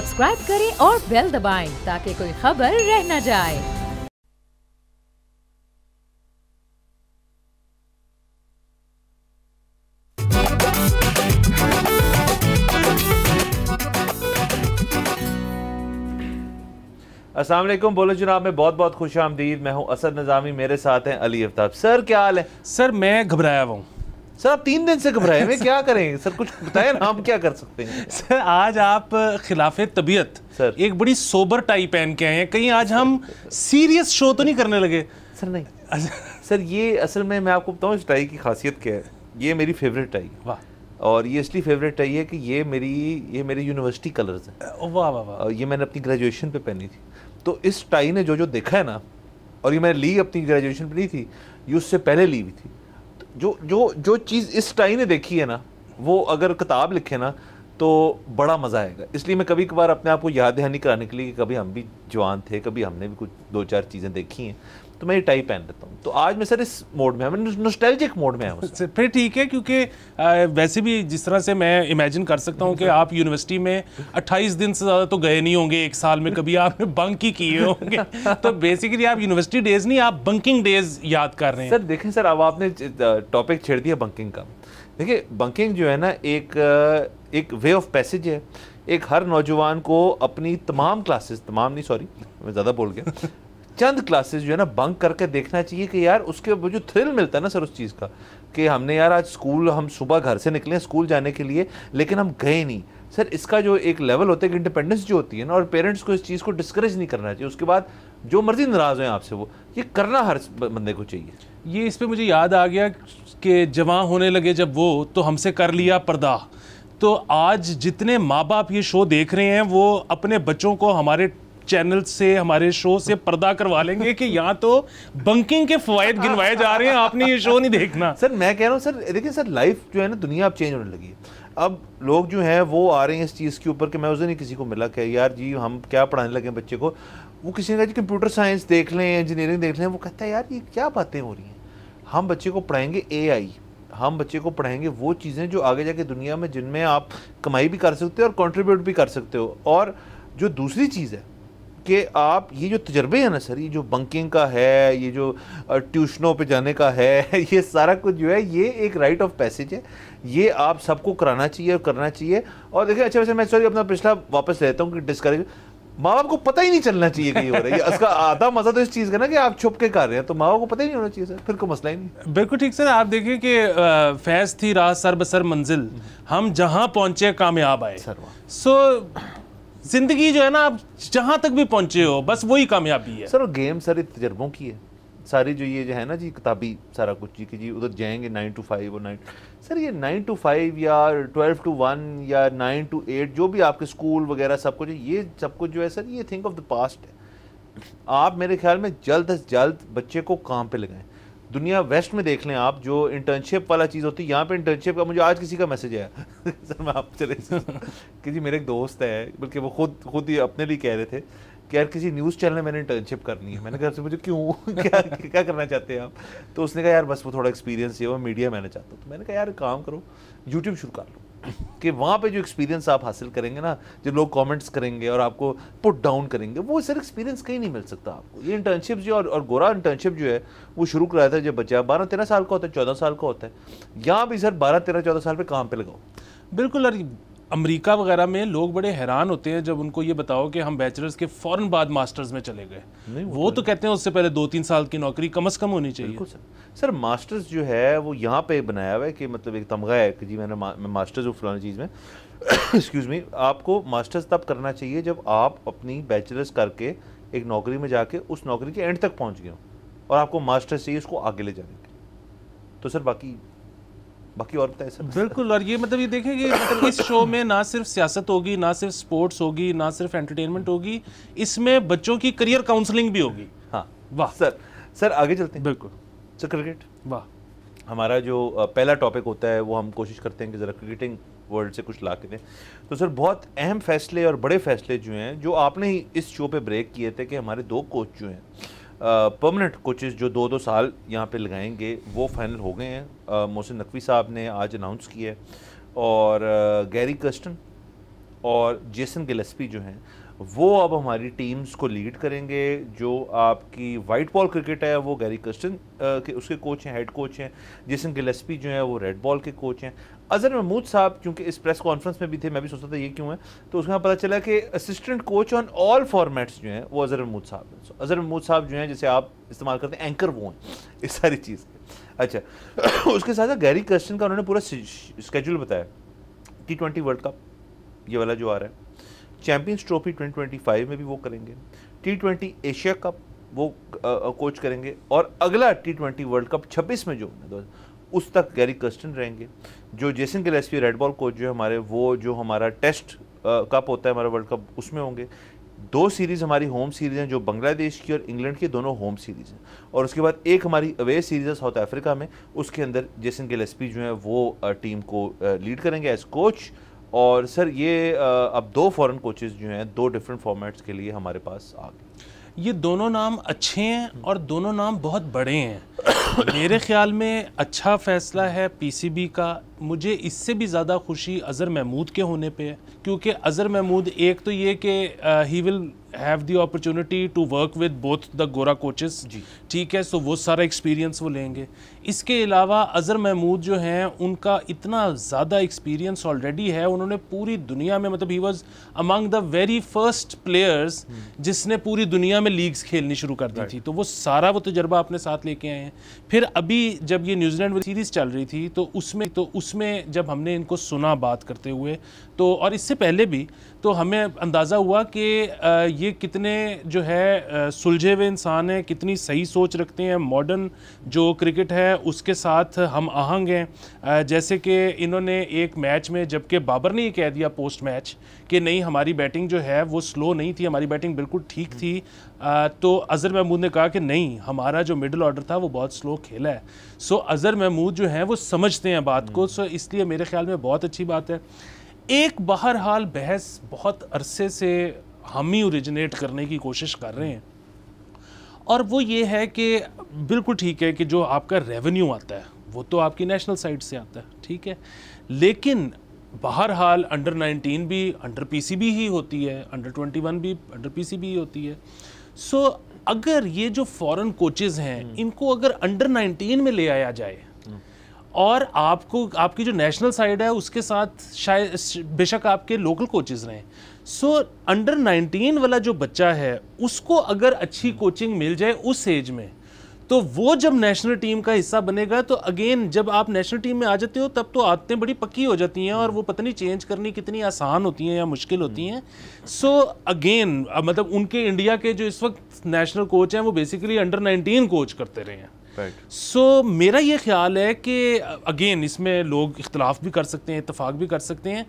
Subscribe करें और bell दबाएं ताकि कोई खबर रह न जाए असल बोलो जनाब में बहुत बहुत खुश आमदीद मैं हूँ असद नज़ामी मेरे साथ हैं अली अफ्ताब सर क्या हाल है सर मैं घबराया हुआ हूँ सर आप तीन दिन से घबराए हैं क्या करें सर कुछ बताए ना हम क्या कर सकते हैं सर आज आप खिलाफ तबीयत सर एक बड़ी सोबर टाई पहन के आए हैं कहीं आज हम सीरियस शो तो नहीं करने लगे सर नहीं अच्छा। सर ये असल में मैं आपको बताऊँ इस टाई की खासियत क्या है ये मेरी फेवरेट टाई वाह और ये इसलिए फेवरेट है कि ये मेरी ये मेरे यूनिवर्सिटी कलर्स हैं वाह वाह वाह ये मैंने अपनी ग्रेजुएशन पे पहनी थी तो इस टाई ने जो जो देखा है ना और ये मैंने ली अपनी ग्रेजुएशन पे ली थी ये उससे पहले ली हुई थी जो जो जो चीज़ इस टाइम ने देखी है ना वो अगर किताब लिखे ना तो बड़ा मज़ा आएगा इसलिए मैं कभी कभार अपने आप को याद दहानी कराने के लिए कि कभी हम भी जवान थे कभी हमने भी कुछ दो चार चीज़ें देखी हैं तो मैं ये टाई पहन लेता हूँ तो आज मैं सर इस मोड में मैं नोस्टैल्जिक मोड में हूँ अच्छा, फिर ठीक है क्योंकि वैसे भी जिस तरह से मैं इमेजिन कर सकता हूँ कि आप यूनिवर्सिटी में 28 दिन से ज़्यादा तो गए नहीं होंगे एक साल में कभी आपने बंक ही किए होंगे तो बेसिकली आप यूनिवर्सिटी डेज नहीं आप बंकिंग डेज याद कर रहे हैं सर देखें सर अब आपने टॉपिक छेड़ दिया बंकिंग का देखिए बंकिंग जो है ना एक एक वे ऑफ पैसेज है एक हर नौजवान को अपनी तमाम क्लासेस तमाम नहीं सॉरी मैं ज़्यादा बोल गया चंद क्लासेस जो है ना बंक करके देखना चाहिए कि यार उसके वो जो थ्रिल मिलता है ना सर उस चीज़ का कि हमने यार आज स्कूल हम सुबह घर से निकले स्कूल जाने के लिए लेकिन हम गए नहीं सर इसका जो एक लेवल होता है कि इंडिपेंडेंस जो होती है ना और पेरेंट्स को इस चीज़ को डिस्करेज नहीं करना चाहिए उसके बाद जो मर्जी नाराज़ हैं आपसे वो ये करना हर बंदे को चाहिए ये इस पर मुझे याद आ गया कि जवां होने लगे जब वो तो हमसे कर लिया पर्दा तो आज जितने माँ बाप ये शो देख रहे हैं वो अपने बच्चों को हमारे चैनल से हमारे शो से पर्दा करवा लेंगे कि यहाँ तो बंकिंग के फवायद गिनवाए जा रहे हैं आपने ये शो नहीं देखना सर मैं कह रहा हूँ सर देखिए सर लाइफ जो है ना दुनिया अब चेंज होने लगी है अब लोग जो हैं वो आ रहे हैं इस चीज़ के ऊपर कि मैं उसे नहीं किसी को मिला क्या यार जी हम क्या पढ़ाने लगे बच्चे को वो किसी ने कहा जी कंप्यूटर साइंस देख लें इंजीनियरिंग देख लें वो कहता है यार ये क्या बातें हो रही हैं हम बच्चे को पढ़ाएंगे ए हम बच्चे को पढ़ाएंगे वो चीज़ें जो आगे जाके दुनिया में जिनमें आप कमाई भी कर सकते हो और कंट्रीब्यूट भी कर सकते हो और जो दूसरी चीज़ है कि आप ये जो तजर्बे हैं ना सर ये जो बंकिंग का है ये जो ट्यूशनों पे जाने का है ये सारा कुछ जो है ये एक राइट ऑफ पैसेज है ये आप सबको कराना चाहिए और करना चाहिए और देखिए अच्छा वैसे मैं सॉरी अपना पिछला वापस लेता हूँ कि डिस्करेज माँ बाप को पता ही नहीं चलना चाहिए कि ये हो रहा है इसका आधा मजा तो इस चीज़ का ना कि आप छुप के कर रहे हैं तो माँ बाप को पता ही नहीं होना चाहिए सर फिर कोई मसला ही नहीं बिल्कुल ठीक सर आप देखिए कि फैज थी राह सर बसर मंजिल हम जहाँ पहुँचे कामयाब आए सर सो जिंदगी जो है ना आप जहाँ तक भी पहुँचे हो बस वही कामयाबी है सर गेम सारे तजर्बों की है सारी जो ये जो है ना जी किताबी सारा कुछ जी कि जी उधर जाएंगे नाइन टू फाइव और नाइन सर ये नाइन टू फाइव या ट्वेल्व टू वन या नाइन टू एट जो भी आपके स्कूल वगैरह सब कुछ ये सब कुछ जो है सर ये थिंक ऑफ द पास्ट है आप मेरे ख्याल में जल्द अज जल्द बच्चे को काम पे लगाएं दुनिया वेस्ट में देख लें आप जो इंटर्नशिप वाला चीज़ होती है यहाँ पे इंटर्नशिप का मुझे आज किसी का मैसेज आया सर मैं आप चले कि जी मेरे एक दोस्त है बल्कि वो खुद खुद ही अपने लिए कह रहे थे कि यार किसी न्यूज़ चैनल में मैंने इंटर्नशिप करनी है मैंने कहा मुझे क्यों क्या क्या करना चाहते हैं आप तो उसने कहा यार बस वो थोड़ा एक्सपीरियंस है वो मीडिया मैंने चाहता हूँ तो मैंने कहा यार काम करो यूट्यूब शुरू कर लो कि वहाँ पे जो एक्सपीरियंस आप हासिल करेंगे ना जो लोग कमेंट्स करेंगे और आपको पुट डाउन करेंगे वो सर एक्सपीरियंस कहीं नहीं मिल सकता आपको ये इंटर्नशिप जो और, और गोरा इंटर्नशिप जो है वो शुरू कराया था जब बच्चा बारह तेरह साल का होता है चौदह साल का होता है यहाँ भी सर बारह तेरह चौदह साल पर काम पर लगाओ बिल्कुल अरे अमेरिका वगैरह में लोग बड़े हैरान होते हैं जब उनको ये बताओ कि हम बैचलर्स के फ़ौरन बाद मास्टर्स में चले गए वो तो कहते हैं उससे पहले दो तीन साल की नौकरी कम अज़ कम होनी चाहिए सर सर मास्टर्स जो है वो यहाँ पे बनाया हुआ है कि मतलब एक तमगा है कि जी मैंने मा, मैं मास्टर्स हूँ फलानी चीज़ में एक्सक्यूज़ मी आपको मास्टर्स तब करना चाहिए जब आप अपनी बैचलर्स करके एक नौकरी में जाके उस नौकरी के एंड तक पहुँच गए और आपको मास्टर्स चाहिए उसको आगे ले जाने के तो सर बाकी बाकी और बताए सर बिल्कुल और ये मतलब ये देखें कि मतलब इस शो में ना सिर्फ सियासत होगी ना सिर्फ स्पोर्ट्स होगी ना सिर्फ एंटरटेनमेंट होगी इसमें बच्चों की करियर काउंसलिंग भी होगी हाँ वाह सर सर आगे चलते हैं बिल्कुल सर क्रिकेट वाह हमारा जो पहला टॉपिक होता है वो हम कोशिश करते हैं कि ज़रा क्रिकेटिंग वर्ल्ड से कुछ ला के दें तो सर बहुत अहम फैसले और बड़े फैसले जो हैं जो आपने ही इस शो पे ब्रेक किए थे कि हमारे दो कोच जो हैं परमानेंट कोचेज़ जो दो दो साल यहाँ पे लगाएंगे वो फाइनल हो गए हैं मोहसिन नकवी साहब ने आज अनाउंस किया है और गैरी कस्टन और जेसन गिलेस्पी जो हैं वो अब हमारी टीम्स को लीड करेंगे जो आपकी वाइट बॉल क्रिकेट है वो गैरी कस्टन के उसके कोच हैं हेड कोच हैं जिसन गिलेस्पी जो है वो रेड बॉल के कोच हैं अजहर महमूद साहब क्योंकि इस प्रेस कॉन्फ्रेंस में भी थे मैं भी सोचता था ये क्यों है तो उसमें पता चला कि assistant coach on all formats जो हैं वो अजहर महमूद साहब हैं अजहर महमूद साहब जो हैं जैसे आप इस्तेमाल करते हैं एंकर वो हैं इस सारी चीज़ के अच्छा उसके साथ गैरी कस्टन का उन्होंने पूरा स्केड्यूल बताया टी ट्वेंटी वर्ल्ड कप ये वाला जो आ रहा है चैंपियंस ट्रॉफी 2025 में भी वो करेंगे टी ट्वेंटी एशिया कप वो कोच करेंगे और अगला टी ट्वेंटी वर्ल्ड कप 26 में जो उस तक गैरी कस्टन रहेंगे जो Jason Gillespie red ball coach जो है हमारे वो जो हमारा टेस्ट कप होता है हमारा वर्ल्ड कप उसमें होंगे दो सीरीज़ हमारी होम सीरीज़ हैं जो बांग्लादेश की और इंग्लैंड की दोनों होम सीरीज़ हैं और उसके बाद एक हमारी अवे सीरीज़ है साउथ अफ्रीका में उसके अंदर जेसन गिलेस्पी जो है वो टीम को लीड करेंगे एज कोच और सर ये अब दो फॉरेन कोचेज़ जो हैं दो डिफरेंट फॉर्मेट्स के लिए हमारे पास आ गए ये दोनों नाम अच्छे हैं और दोनों नाम बहुत बड़े हैं मेरे ख्याल में अच्छा फैसला है पीसीबी का मुझे इससे भी ज़्यादा खुशी अज़र महमूद के होने पे है क्योंकि अज़र महमूद एक तो ये कि he will have the opportunity to work with both the गोरा कोचेस ठीक है सो वो सारा एक्सपीरियंस वो लेंगे इसके अलावा अज़र महमूद जो हैं उनका इतना ज़्यादा एक्सपीरियंस ऑलरेडी है उन्होंने पूरी दुनिया में मतलब he was among the very first players जिसने पूरी दुनिया में लीग्स खेलनी शुरू कर दी right. थी तो वो सारा वो तजर्बा अपने साथ लेके आए हैं फिर अभी जब ये न्यूजीलैंड सीरीज़ चल रही थी तो उसमें तो उस उसमें जब हमने इनको सुना बात करते हुए तो और इससे पहले भी तो हमें अंदाज़ा हुआ कि ये कितने जो है सुलझे हुए इंसान हैं कितनी सही सोच रखते हैं मॉडर्न जो क्रिकेट है उसके साथ हम आहंग हैं जैसे कि इन्होंने एक मैच में जबकि बाबर ने ही कह दिया पोस्ट मैच कि नहीं हमारी बैटिंग जो है वो स्लो नहीं थी हमारी बैटिंग बिल्कुल ठीक थी तो अज़र महमूद ने कहा कि नहीं हमारा जो मिडिल ऑर्डर था वो बहुत स्लो खेला है सो अज़र महमूद जो हैं वो समझते हैं बात को सो इसलिए मेरे ख्याल में बहुत अच्छी बात है एक बहरहाल बहस बहुत अरसे से हम ही ओरिजिनेट करने की कोशिश कर रहे हैं और वो ये है कि बिल्कुल ठीक है कि जो आपका रेवेन्यू आता है वो तो आपकी नेशनल साइड से आता है ठीक है लेकिन बहरहाल अंडर 19 भी अंडर पीसीबी ही होती है अंडर 21 भी अंडर पीसीबी ही होती है सो so, अगर ये जो फॉरेन कोचेज हैं हम्म। इनको अगर अंडर 19 में ले आया जाए और आपको आपकी जो नेशनल साइड है उसके साथ शायद बेशक आपके लोकल कोचेज रहे सो अंडर 19 वाला जो बच्चा है उसको अगर अच्छी कोचिंग हम्म। मिल जाए उस एज में तो वो जब नेशनल टीम का हिस्सा बनेगा तो अगेन जब आप नेशनल टीम में आ जाते हो तब तो आदतें बड़ी पक्की हो जाती हैं और वो पता नहीं चेंज करनी कितनी आसान होती हैं या मुश्किल होती हैं सो अगेन मतलब उनके इंडिया के जो इस वक्त नेशनल कोच हैं वो बेसिकली अंडर 19 कोच करते रहे हैं सो right. so, मेरा ये ख्याल है कि अगेन इसमें लोग इख्तलाफ भी कर सकते हैं इतफाक़ भी कर सकते हैं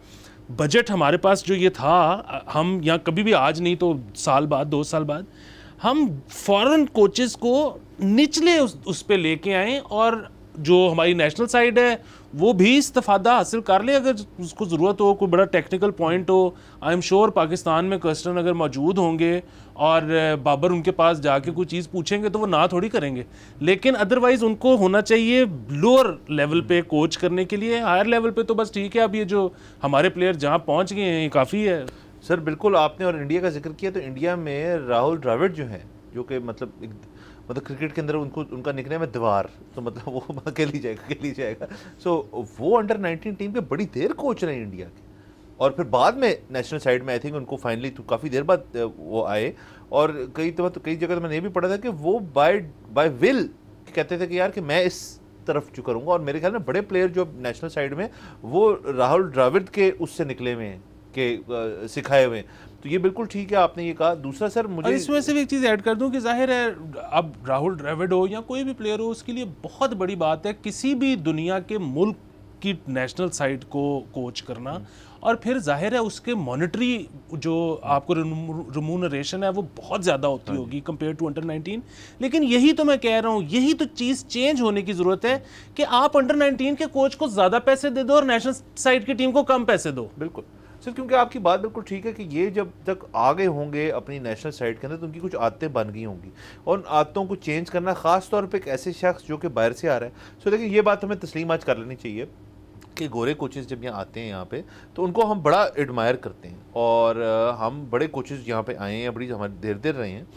बजट हमारे पास जो ये था हम या कभी भी आज नहीं तो साल बाद दो साल बाद हम फॉरेन कोचेस को निचले उस, उस पर लेके आएँ और जो हमारी नेशनल साइड है वो भी इस्तफादा हासिल कर ले अगर उसको ज़रूरत हो कोई बड़ा टेक्निकल पॉइंट हो आई एम श्योर पाकिस्तान में कस्टन अगर मौजूद होंगे और बाबर उनके पास जाके कोई चीज़ पूछेंगे तो वो ना थोड़ी करेंगे लेकिन अदरवाइज़ उनको होना चाहिए लोअर लेवल पे कोच करने के लिए हायर लेवल पे तो बस ठीक है अब ये जो हमारे प्लेयर जहाँ पहुँच गए हैं ये काफ़ी है सर बिल्कुल आपने और इंडिया का जिक्र किया तो इंडिया में राहुल द्राविड जो हैं जो कि मतलब मतलब क्रिकेट के अंदर उनको उनका निकने में दीवार तो मतलब वो अकेली जाएगा अकेली जाएगा सो so, वो अंडर 19 टीम के बड़ी देर कोच रहे हैं इंडिया के और फिर बाद में नेशनल साइड में आई थिंक उनको फाइनली तो काफ़ी देर बाद वो आए और कई तो मतलब, कई जगह तो मैंने ये भी पढ़ा था कि वो बाय बाय विल कहते थे कि यार कि मैं इस तरफ जो करूँगा और मेरे ख्याल में बड़े प्लेयर जो नेशनल साइड में वो राहुल द्राविड के उससे निकले हुए हैं के सिखाए हुए तो ये बिल्कुल ठीक है आपने ये कहा दूसरा सर मुझे इसमें से भी एक चीज़ ऐड कर दूं कि जाहिर है अब राहुल ड्रेविड हो या कोई भी प्लेयर हो उसके लिए बहुत बड़ी बात है किसी भी दुनिया के मुल्क की नेशनल साइड को कोच करना और फिर जाहिर है उसके मॉनिटरी जो आपको रिमूनरेशन है वो बहुत ज़्यादा होती हाँ होगी कंपेयर टू अंडर 19 लेकिन यही तो मैं कह रहा हूँ यही तो चीज़ चेंज होने की ज़रूरत है कि आप अंडर 19 के कोच को ज़्यादा पैसे दे दो और नेशनल साइड की टीम को कम पैसे दो बिल्कुल सर क्योंकि आपकी बात बिल्कुल ठीक है कि ये जब तक आगे होंगे अपनी नेशनल साइड के अंदर तो उनकी कुछ आदतें बन गई होंगी और उन आदतों को चेंज करना खास तौर पर एक ऐसे शख्स जो कि बाहर से आ रहा है सो देखिए ये बात हमें तस्लीम आज कर लेनी चाहिए कि गोरे कोचेज़ जब यहाँ आते हैं यहाँ पे तो उनको हम बड़ा एडमायर करते हैं और हम बड़े कोचेज़ यहाँ पे आए हैं बड़ी हमारे देर देर रहे हैं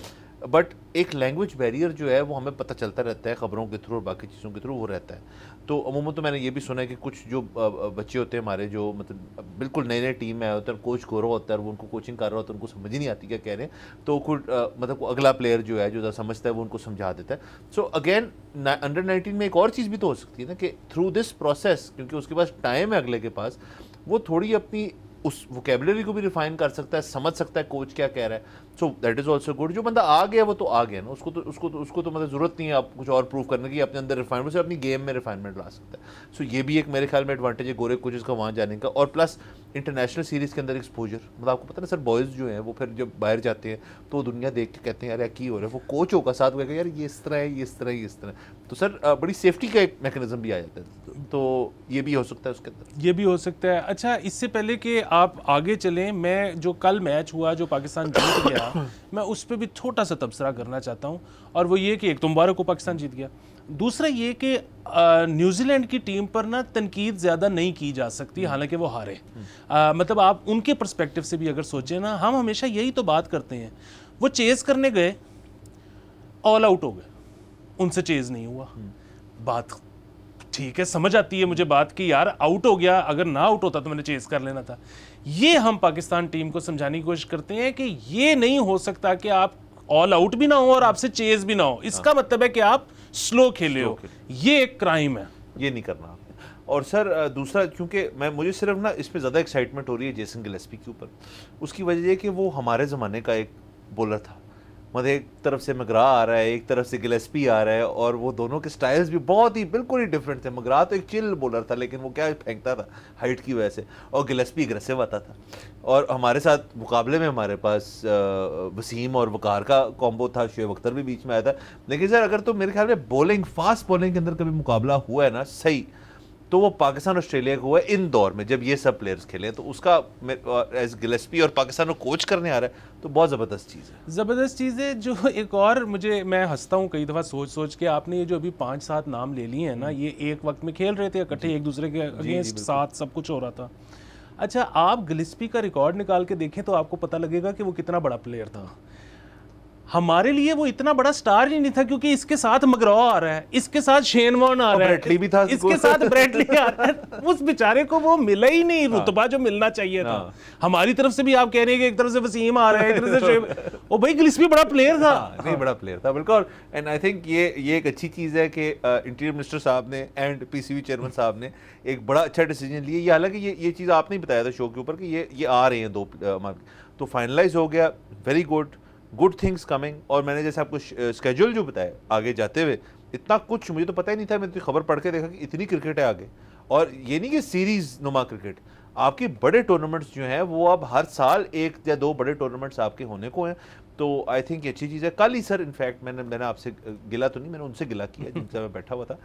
बट एक लैंग्वेज बैरियर जो है वो हमें पता चलता रहता है ख़बरों के थ्रू और बाकी चीज़ों के थ्रू वो रहता है तो अमूमन तो मैंने ये भी सुना है कि कुछ जो बच्चे होते हैं हमारे जो मतलब बिल्कुल नए नए टीम में आए होते हैं कोच को रहा होता है वो उनको कोचिंग कर रहा होता है उनको समझ ही नहीं आती क्या कह रहे हैं तो खुद मतलब अगला प्लेयर जो है जो ज़्यादा समझता है वो उनको समझा देता है सो अगेन अंडर नाइनटीन में एक और चीज़ भी तो हो सकती है ना कि थ्रू दिस प्रोसेस क्योंकि उसके पास टाइम है अगले के पास वो थोड़ी अपनी उस वोकेबलरी को भी रिफाइन कर सकता है समझ सकता है कोच क्या कह रहा है so that is also good जो बंदा आ गया वो तो आ गया ना उसको तो उसको तो उसको तो मतलब ज़रूरत नहीं है आप कुछ और प्रूव करने की अपने अंदर रिफाइनमेंट से अपनी गेम में रिफाइनमेंट ला सकता है सो so, ये भी एक मेरे ख्याल में एडवांटेज है गोरे कोचेज़ का वहाँ जाने का और प्लस इंटरनेशनल सीरीज़ के अंदर एक्सपोजर मतलब आपको पता ना सर बॉयज़ जो हैं वो फिर जब बाहर जाते हैं तो दुनिया देख के कहते हैं यार की हो रहा है वो कोच होगा साथ में यार ये इस तरह है ये इस तरह है इस तरह तो सर बड़ी सेफ्टी का एक मैकेनिज़्म भी आ जाता है तो, तो ये भी हो सकता है उसके अंदर ये भी हो सकता है अच्छा इससे पहले कि आप आगे चलें मैं जो कल मैच हुआ जो पाकिस्तान जीत गया मैं उस पर भी छोटा सा तबसरा करना चाहता हूँ और वो ये कि एक तो मुबारक को पाकिस्तान जीत गया दूसरा ये कि न्यूजीलैंड की टीम पर ना तनकीद ज़्यादा नहीं की जा सकती हम्म। हालांकि वो हारे आ, हम्म। मतलब आप उनके परस्पेक्टिव से भी अगर सोचें ना हम हमेशा यही तो बात करते हैं वो चेज़ करने गए ऑल आउट हो गए उनसे चेज़ नहीं हुआ हम्म। बात ठीक है समझ आती है मुझे बात कि यार आउट हो गया अगर ना आउट होता तो मैंने चेस कर लेना था ये हम पाकिस्तान टीम को समझाने की कोशिश करते हैं कि ये नहीं हो सकता कि आप ऑल आउट भी ना हो और आपसे चेज भी ना हो इसका हाँ। मतलब है कि आप स्लो खेले स्लो हो खेले। ये एक क्राइम है ये नहीं करना और सर दूसरा क्योंकि मैं मुझे सिर्फ ना इसमें ज़्यादा एक्साइटमेंट हो रही है जेसन गिलेस्पी के ऊपर उसकी वजह यह कि वो हमारे ज़माने का एक बॉलर था मतलब एक तरफ से मगरा आ रहा है एक तरफ से गिलेस्पी आ रहा है और वो दोनों के स्टाइल्स भी बहुत ही बिल्कुल ही डिफरेंट थे मगरा तो एक चिल बॉलर था लेकिन वो क्या फेंकता था हाइट की वजह से और गिलेस्पी एग्रेसिव आता था और हमारे साथ मुकाबले में हमारे पास वसीम और वकार का कॉम्बो था शुएब अख्तर भी बीच में आया था लेकिन सर अगर तो मेरे ख्याल में बॉलिंग फास्ट बॉलिंग के अंदर कभी मुकाबला हुआ है ना सही तो वो पाकिस्तान ऑस्ट्रेलिया को हुआ इन दौर में जब ये सब प्लेयर्स खेले तो उसका एज गिलेस्पी और पाकिस्तान को कोच करने आ रहा है तो बहुत ज़बरदस्त चीज़ है ज़बरदस्त चीज़ है जो एक और मुझे मैं हंसता हूँ कई दफ़ा सोच सोच के आपने ये जो अभी पाँच सात नाम ले लिए हैं ना ये एक वक्त में खेल रहे थे इकट्ठे एक दूसरे के अगेंस्ट साथ सब कुछ हो रहा था अच्छा आप गिलिस्पी का रिकॉर्ड निकाल के देखें तो आपको पता लगेगा कि वो कितना बड़ा प्लेयर था हमारे लिए वो इतना बड़ा स्टार ही नहीं था क्योंकि इसके साथ मगरा आ रहा है इसके साथ शेन वॉन आ रहा है भी था इसके साथ ब्रेटली आ रहा है उस बेचारे को वो मिला ही नहीं हाँ। रुतबा जो मिलना चाहिए था हाँ। हमारी तरफ से भी आप कह रहे हैं कि एक तरफ से वसीम आ रहा है एक तरफ से वो भाई ग्लिस्पी बड़ा प्लेयर था हाँ, नहीं बड़ा प्लेयर था बिल्कुल एंड आई थिंक ये ये एक अच्छी चीज है कि इंटीरियर मिनिस्टर साहब ने एंड पीसीबी चेयरमैन साहब ने एक बड़ा अच्छा डिसीजन लिया ये हालांकि ये ये चीज़ आपने बताया था शो के ऊपर कि ये ये आ रहे हैं दो तो फाइनलाइज हो गया very good good things coming और मैंने जैसे आपको स्केड्यूल जो बताया आगे जाते हुए इतना कुछ मुझे तो पता ही नहीं था मैंने तो खबर पढ़ के देखा कि इतनी क्रिकेट है आगे और ये नहीं कि सीरीज नुमा क्रिकेट आपके बड़े टूर्नामेंट्स जो हैं वो अब हर साल एक या दो बड़े टूर्नामेंट्स आपके होने को हैं तो आई थिंक ये अच्छी चीज़ है कल ही सर इनफैक्ट मैंने मैंने आपसे गिला तो नहीं मैंने उनसे गिला किया जिनसे मैं बैठा हुआ था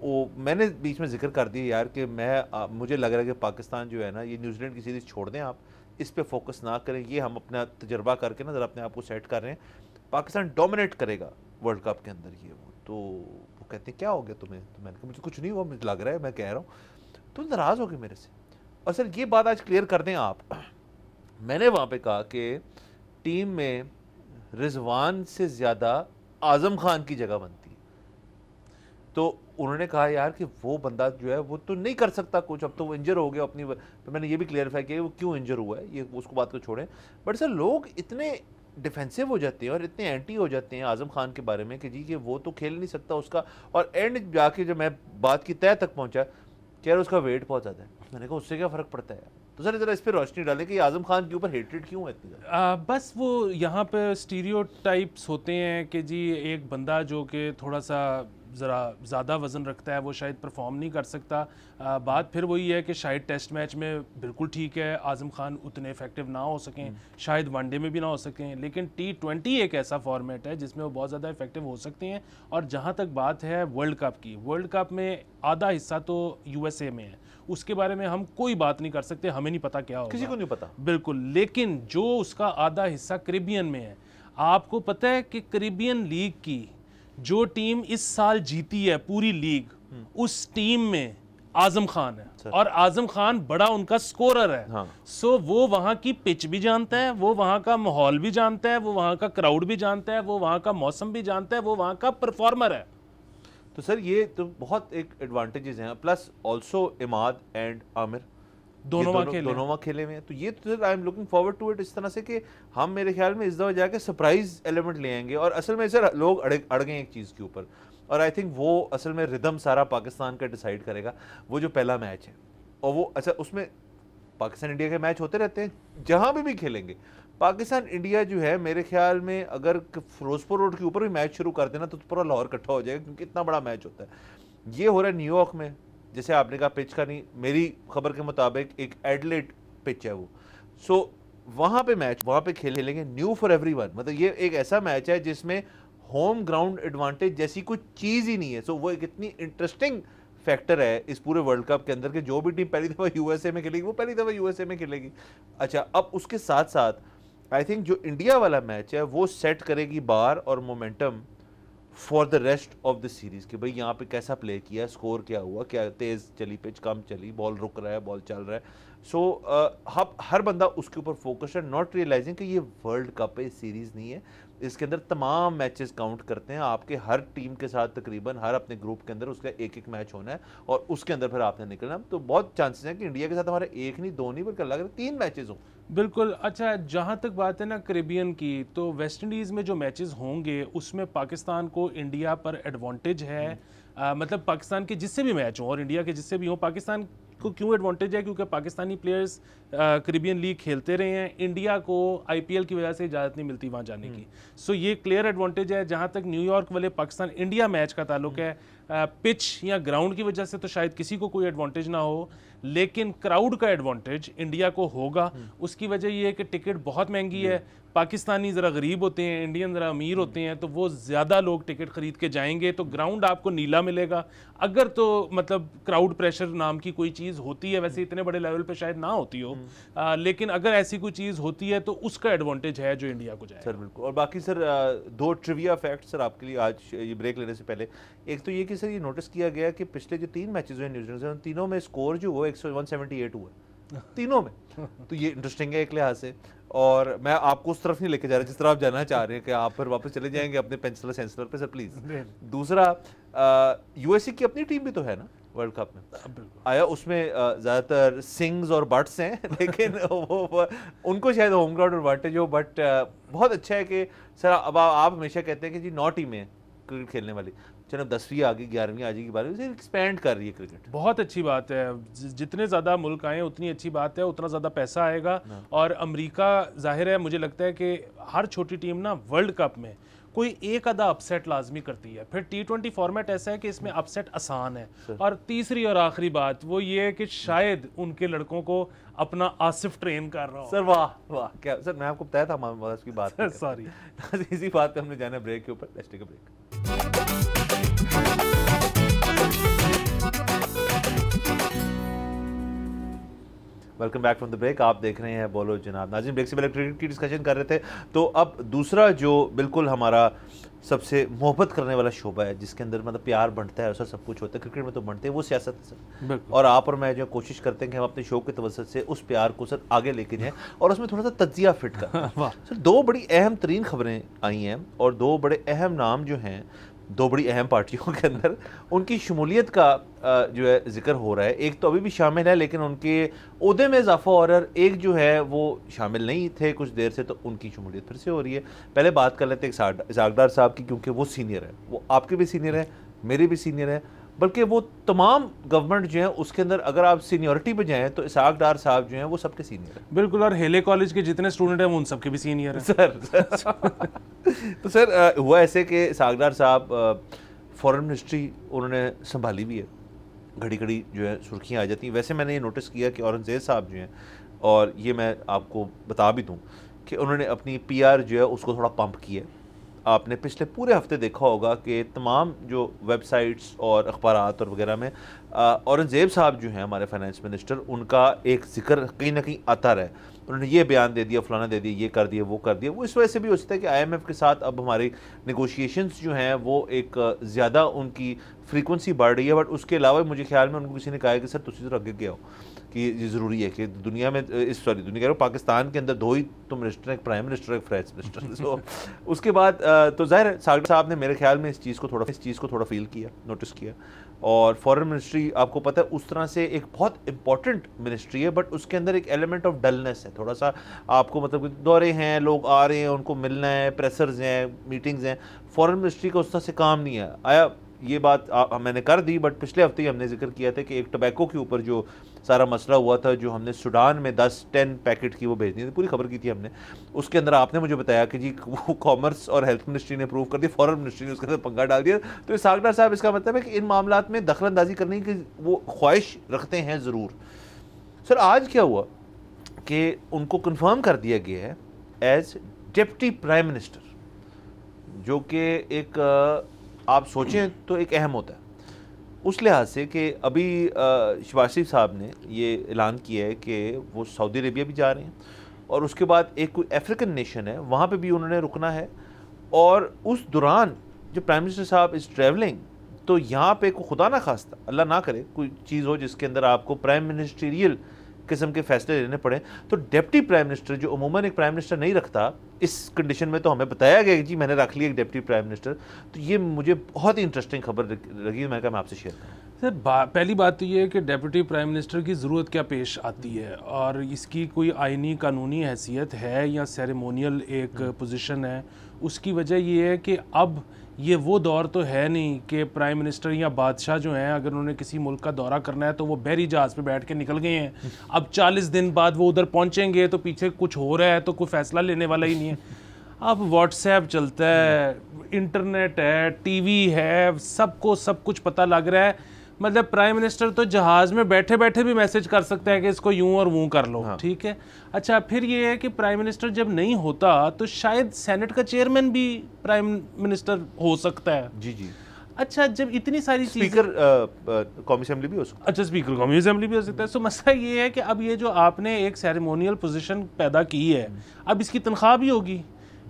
वो मैंने बीच में जिक्र कर दिया यार कि मैं आ, मुझे लग रहा है कि पाकिस्तान जो है ना ये न्यूजीलैंड की सीरीज़ छोड़ दें आप इस पर फोकस ना करें ये हम अपना तजर्बा करके ना ज़रा अपने आप को सेट कर रहे हैं पाकिस्तान डोमिनेट करेगा वर्ल्ड कप के अंदर ये वो तो वो कहते हैं क्या हो गया तुम्हें तो मैंने कहा मुझे कुछ नहीं हुआ मुझे लग रहा है मैं कह रहा हूँ तुम तो नाराज़ हो गए मेरे से और सर ये बात आज क्लियर कर दें आप मैंने वहाँ पे कहा कि टीम में रिजवान से ज़्यादा आज़म खान की जगह बनती है तो उन्होंने कहा यार कि वो बंदा जो है वो तो नहीं कर सकता कुछ अब तो वो इंजर हो गया अपनी तो मैंने ये भी क्लियरिफाई किया वो क्यों इंजर हुआ है ये उसको बात को छोड़ें बट सर लोग इतने डिफेंसिव हो जाते हैं और इतने एंटी हो जाते हैं आज़म खान के बारे में कि जी कि वो तो खेल नहीं सकता उसका और एंड जाके जब मैं बात की तय तक पहुँचा कि यार उसका वेट बहुत ज़्यादा है मैंने कहा उससे क्या फ़र्क पड़ता है तो सर ज़रा इस पर रोशनी डालें कि आज़म खान के ऊपर हेटेड क्यों है इतनी बस वो यहाँ पर स्टीरियो होते हैं कि जी एक बंदा जो कि थोड़ा सा જરા વધારે વજન રખતા હે વો શાયદ પરફોર્મ નહી કર સકતા બાદ ફિર વોહી હે કે શાયદ ટેસ્ટ મેચ મે બિલકુલ ઠીક હે आजम ખાન ઉતને ઇફેક્ટિવ ના હો સકે શાયદ વનડે મે ભી ના હો સકે લેકિન ટી20 એક એસા ફોર્મેટ હે જિસમે વો બહોત જ્યાદા ઇફેક્ટિવ હો સકતે હે ઓર જહા તક બાત હે વર્લ્ડ કપ કી વર્લ્ડ કપ મે આધા હિસ્સા તો યુએસએ મે હે ઉસકે બારે મે હમ કોઈ બાત નહી કર સકતે હમે નહી pata ક્યા હો કિસકો નહી pata બિલકુલ લેકિન જો uska આધા હિસ્સા કેરેબિયન મે હે આપકો pata હે કે કેરેબિયન લીગ કી जो टीम इस साल जीती है पूरी लीग उस टीम में आजम खान है और आजम खान बड़ा उनका स्कोरर है हाँ। सो वो वहां की पिच भी जानता है वो वहां का माहौल भी जानता है वो वहां का क्राउड भी जानता है वो वहां का मौसम भी जानता है वो वहां का परफॉर्मर है तो सर ये तो बहुत एक एडवांटेजेस हैं plus also Imad and Amir दोनों वहाँ खेले दोनों वहाँ खेले हुए हैं तो ये तो I am looking forward to it इस तरह से कि हम मेरे ख्याल में इस दफा जाके सरप्राइज एलिमेंट ले आएंगे और असल में सर लोग अड़ अड़ गए एक चीज़ के ऊपर और आई थिंक वो असल में रिदम सारा पाकिस्तान का डिसाइड करेगा वो जो पहला मैच है और वो अच्छा उसमें पाकिस्तान इंडिया के मैच होते रहते हैं जहाँ भी भी खेलेंगे पाकिस्तान इंडिया जो है मेरे ख्याल में अगर फिरोजपुर रोड के ऊपर भी मैच शुरू कर देना तो पूरा लाहौर इकट्ठा हो जाएगा क्योंकि इतना बड़ा मैच होता है ये हो रहा है न्यूयॉर्क में जैसे आपने कहा पिच का नहीं मेरी खबर के मुताबिक एक एडलेट पिच है वो सो so, वहाँ पे मैच वहाँ पे खेल खेलेंगे न्यू फॉर एवरी मतलब ये एक ऐसा मैच है जिसमें होम ग्राउंड एडवांटेज जैसी कुछ चीज़ ही नहीं है सो so, वो एक इतनी इंटरेस्टिंग फैक्टर है इस पूरे वर्ल्ड कप के अंदर कि जो भी टीम पहली दफ़ा यूएसए में खेलेगी वो पहली दफ़ा यूएसए में खेलेगी अच्छा अब उसके साथ साथ आई थिंक जो इंडिया वाला मैच है वो सेट करेगी बार और momentum for the rest of the series कि भाई यहाँ पे कैसा प्ले किया स्कोर क्या हुआ क्या तेज़ चली पिच कम चली बॉल रुक रहा है बॉल चल रहा है सो so, uh, हर बंदा उसके ऊपर फोकस है नॉट रियलाइजिंग कि ये वर्ल्ड कप है सीरीज़ नहीं है इसके अंदर तमाम मैचेस काउंट करते हैं आपके हर टीम के साथ तकरीबन हर अपने ग्रुप के अंदर उसका एक एक मैच होना है और उसके अंदर फिर आपने निकलना तो बहुत चांसेस हैं कि इंडिया के साथ हमारे एक नहीं दो नहीं बल्कि लग तीन मैचेस हों बिल्कुल अच्छा जहाँ तक बात है ना करेबियन की तो वेस्ट इंडीज़ में जो मैचेस होंगे उसमें पाकिस्तान को इंडिया पर एडवांटेज है आ, हम्म। मतलब पाकिस्तान के जिससे भी मैच हों और इंडिया के जिससे भी हों पाकिस्तान को क्यों एडवांटेज है क्योंकि पाकिस्तानी प्लेयर्स करीबियन लीग खेलते रहे हैं इंडिया को आईपीएल की वजह से इजाज़त नहीं मिलती वहाँ जाने की सो हम्म। so, ये क्लियर एडवांटेज है जहाँ तक न्यूयॉर्क वाले पाकिस्तान इंडिया मैच का ताल्लुक है पिच हम्म। या ग्राउंड की वजह से तो शायद किसी को कोई एडवांटेज ना हो लेकिन क्राउड का एडवांटेज इंडिया को होगा उसकी वजह यह है कि टिकट बहुत महंगी है पाकिस्तानी ज़रा गरीब होते हैं इंडियन ज़रा अमीर होते हैं तो वो ज़्यादा लोग टिकट ख़रीद के जाएंगे तो ग्राउंड आपको नीला मिलेगा अगर तो मतलब क्राउड प्रेशर नाम की कोई चीज़ होती है वैसे इतने बड़े लेवल पे शायद ना होती हो आ, लेकिन अगर ऐसी कोई चीज़ होती है तो उसका एडवांटेज है जो इंडिया को जाए सर बिल्कुल और बाकी सर दो ट्रिविया फैक्ट सर आपके लिए आज ये ब्रेक लेने से पहले एक तो ये कि सर ये नोटिस किया गया कि पिछले जो तीन मैचेज हुए न्यूजीलैंड से उन तीनों में स्कोर जो वो एक सौ वन सेवेंटी एट हुआ तीनों में तो ये इंटरेस्टिंग है एक लिहाज से और मैं आपको उस तरफ नहीं लेके जा रहा जिस तरह आप जाना चाह रहे हैं कि आप फिर वापस चले जाएंगे अपने पेंसिलर सेंसलर पे सर प्लीज दूसरा यूएसए की अपनी टीम भी तो है ना वर्ल्ड कप में हाँ, आया उसमें ज़्यादातर सिंग्स और बट्स हैं लेकिन वो, वो उनको शायद होम ग्राउंड एडवांटेज हो बट बहुत अच्छा है कि सर अब आप हमेशा कहते हैं कि जी नौ टीमें क्रिकेट खेलने वाली चलो दसवीं आ गई ग्यारहवीं आ जाएगी बारहवीं से एक्सपेंड कर रही है क्रिकेट बहुत अच्छी बात है जितने ज़्यादा मुल्क आए उतनी अच्छी बात है उतना ज़्यादा पैसा आएगा और अमेरिका जाहिर है मुझे लगता है कि हर छोटी टीम ना वर्ल्ड कप में कोई एक आधा अपसेट लाजमी करती है फिर टी ट्वेंटी फॉर्मेट ऐसा है कि इसमें अपसेट आसान है और तीसरी और आखिरी बात वो ये है कि शायद उनके लड़कों को अपना आसिफ ट्रेन कर रहा हो सर वाह वाह क्या सर मैं आपको बताया था हमारे की बात सॉरी इसी बात पे हमने जाना ब्रेक के ऊपर break welcome back from the break आप देख रहे हैं बोलो जनाब नाजिम ब्रेक से पहले क्रिकेट की डिस्कशन कर रहे थे तो अब दूसरा जो बिल्कुल हमारा सबसे मोहब्बत करने वाला शोबा है जिसके अंदर मतलब प्यार बढ़ता है और सब कुछ होता है क्रिकेट में तो बढ़ते हैं वो सियासत है सर और आप और मैं जो कोशिश करते हैं कि हम अपने शो के तवसत से उस प्यार को सर आगे लेके जाएँ और उसमें थोड़ा सा तजिया फिट कर सर दो बड़ी अहम तरीन खबरें आई हैं और दो बड़े अहम नाम जो हैं दो बड़ी अहम पार्टियों के अंदर उनकी शमूलियत का जो है जिक्र हो रहा है एक तो अभी भी शामिल है लेकिन उनके उहदे में इजाफा हो रहा है एक जो है वो शामिल नहीं थे कुछ देर से तो उनकी शमूलियत फिर से हो रही है पहले बात कर लेते हैं इसाकदार साहब की क्योंकि वो सीनियर है वो आपके भी सीनियर हैं मेरे भी सीनियर हैं बल्कि वो तमाम गवर्नमेंट जो है उसके अंदर अगर आप सीनियरिटी पे जाएँ तो इसाक डार साहब जो हैं वो सबके सीनियर हैं बिल्कुल और हेले कॉलेज के जितने स्टूडेंट हैं वो उन सबके भी सीनियर हैं सर, सर तो सर हुआ ऐसे कि इसाक डार साहब फॉरेन मिनिस्ट्री उन्होंने संभाली भी है घड़ी घड़ी जो है सुर्खियाँ आ जाती हैं वैसे मैंने ये नोटिस किया कि औरंगजेब साहब जो हैं और ये मैं आपको बता भी दूँ कि उन्होंने अपनी पी जो है उसको थोड़ा पम्प किया आपने पिछले पूरे हफ्ते देखा होगा कि तमाम जो वेबसाइट्स और अखबार और वगैरह में औरंगज़ेब साहब जो हैं हमारे फाइनेंस मिनिस्टर उनका एक जिक्र कहीं ना कहीं आता रहे उन्होंने ये बयान दे दिया फलाना दे दिया ये कर दिया वो कर दिया वो इस वजह से भी हो सकता है कि आईएमएफ के साथ अब हमारी निगोशिएशंस जो हैं वो एक ज़्यादा उनकी फ्रीक्वेंसी बढ़ रही है बट उसके अलावा मुझे ख्याल में उनको किसी ने कहा है कि सर तुम तो अगर गया हो कि ये ज़रूरी है कि दुनिया में इस सॉरी दुनिया पाकिस्तान के अंदर दो ही तो मिनिस्टर हैं प्राइम मिनिस्टर एक फ्रेंच मिनिस्टर सो उसके बाद तो ज़ाहिर सागर साहब ने मेरे ख्याल में इस चीज़ को थोड़ा इस चीज़ को थोड़ा फील किया नोटिस किया और फॉरेन मिनिस्ट्री आपको पता है उस तरह से एक बहुत इंपॉर्टेंट मिनिस्ट्री है बट उसके अंदर एक एलिमेंट ऑफ डलनेस है थोड़ा सा आपको मतलब दौरे हैं लोग आ रहे हैं उनको मिलना है प्रेसर्स हैं मीटिंग्स हैं फॉरेन मिनिस्ट्री का उस तरह से काम नहीं है आया ये बात आ, मैंने कर दी बट पिछले हफ्ते ही हमने जिक्र किया था कि एक टबैको के ऊपर जो सारा मसला हुआ था जो हमने सूडान में दस टेन पैकेट की वो भेज दी थी पूरी खबर की थी हमने उसके अंदर आपने मुझे बताया कि जी वो कॉमर्स और हेल्थ मिनिस्ट्री ने अप्रूव कर दी फॉरन मिनिस्ट्री ने उसके अंदर पंगा डाल दिया तो सागडा साहब इसका मतलब है कि इन मामला में अंदाजी करने की वो ख्वाहिश रखते हैं ज़रूर सर आज क्या हुआ कि उनको कन्फर्म कर दिया गया है एज डिप्टी प्राइम मिनिस्टर जो कि एक आप सोचें तो एक अहम होता है उस लिहाज से कि अभी शिवाशिफ साहब ने ये ऐलान किया है कि वो सऊदी अरेबिया भी जा रहे हैं और उसके बाद एक कोई अफ्रीकन नेशन है वहाँ पे भी उन्होंने रुकना है और उस दौरान जो प्राइम मिनिस्टर साहब इज़ ट्रैवलिंग तो यहाँ पे कोई खुदा ना खास्ता अल्लाह ना करे कोई चीज़ हो जिसके अंदर आपको प्राइम मिनिस्टीरियल किस्म के फैसले लेने पड़े तो डेप्टी प्राइम मिनिस्टर जो अमूमन एक प्राइम मिनिस्टर नहीं रखता इस कंडीशन में तो हमें बताया गया कि जी मैंने रख लिया एक डेप्टी प्राइम मिनिस्टर तो ये मुझे बहुत ही इंटरेस्टिंग खबर लगी मैंने कहा मैं आपसे शेयर करूँ सर पहली बात तो ये है कि डेप्यूटी प्राइम मिनिस्टर की ज़रूरत क्या पेश आती है और इसकी कोई आइनी कानूनी हैसियत है या सेरेमोनियल एक पोजीशन है उसकी वजह ये है कि अब ये वो दौर तो है नहीं कि प्राइम मिनिस्टर या बादशाह जो हैं अगर उन्होंने किसी मुल्क का दौरा करना है तो वो बहरी जहाज़ पे बैठ के निकल गए हैं अब 40 दिन बाद वो उधर पहुंचेंगे तो पीछे कुछ हो रहा है तो कोई फ़ैसला लेने वाला ही नहीं है अब व्हाट्सएप चलता है इंटरनेट है टीवी है सबको सब कुछ पता लग रहा है मतलब प्राइम मिनिस्टर तो जहाज में बैठे बैठे भी मैसेज कर सकते हैं कि इसको यूं और वूं कर लो हाँ। ठीक हाँ। है अच्छा फिर ये है कि प्राइम मिनिस्टर जब नहीं होता तो शायद सेनेट का चेयरमैन भी प्राइम मिनिस्टर हो सकता है जी जी अच्छा जब इतनी सारी स्पीकर कौमी असेंबली भी हो सकता है अच्छा स्पीकर कौमी असेंबली भी हो सकता है सो मसला ये है कि अब ये जो आपने एक सेरेमोनियल पोजिशन पैदा की है अब इसकी तनख्वाह भी होगी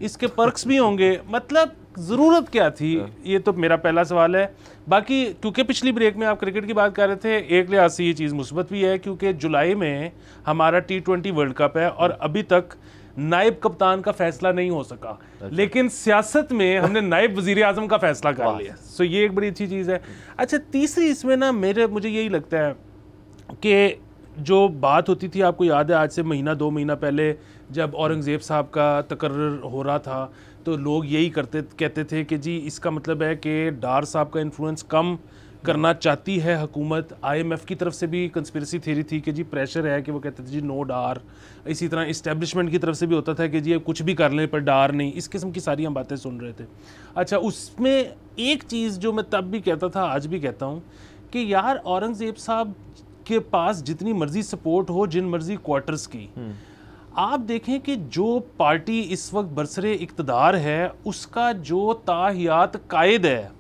इसके पर्क्स भी होंगे मतलब ज़रूरत क्या थी हाँ। ये तो मेरा पहला सवाल है बाकी क्योंकि पिछली ब्रेक में आप क्रिकेट की बात कर रहे थे एक लिहाज से ये चीज़ मुस्बत भी है क्योंकि जुलाई में हमारा टी ट्वेंटी वर्ल्ड कप है और हाँ। अभी तक नायब कप्तान का फैसला नहीं हो सका अच्छा। लेकिन सियासत में हमने नायब वजीर अजम का फैसला कर लिया सो ये एक बड़ी अच्छी चीज़ है अच्छा तीसरी इसमें ना मेरे मुझे यही लगता है कि जो बात होती थी आपको याद है आज से महीना दो महीना पहले जब औरंगज़ेब साहब का तकर्र हो रहा था तो लोग यही करते कहते थे कि जी इसका मतलब है कि डार साहब का इन्फ्लुएंस कम करना चाहती है हुकूमत आईएमएफ की तरफ से भी कंस्परेसी थेरी थी कि जी प्रेशर है कि वो कहते थे जी नो डार इसी तरह इस्टेब्लिशमेंट की तरफ से भी होता था कि जी कुछ भी कर लें पर डार नहीं इस किस्म की सारी हम बातें सुन रहे थे अच्छा उसमें एक चीज़ जो मैं तब भी कहता था आज भी कहता हूँ कि यार औरंगज़ेब साहब के पास जितनी मर्ज़ी सपोर्ट हो जिन मर्ज़ी क्वार्टर्स की हम्म। आप देखें कि जो पार्टी इस वक्त बरसरे इकतदार है उसका जो ताहियात कायद है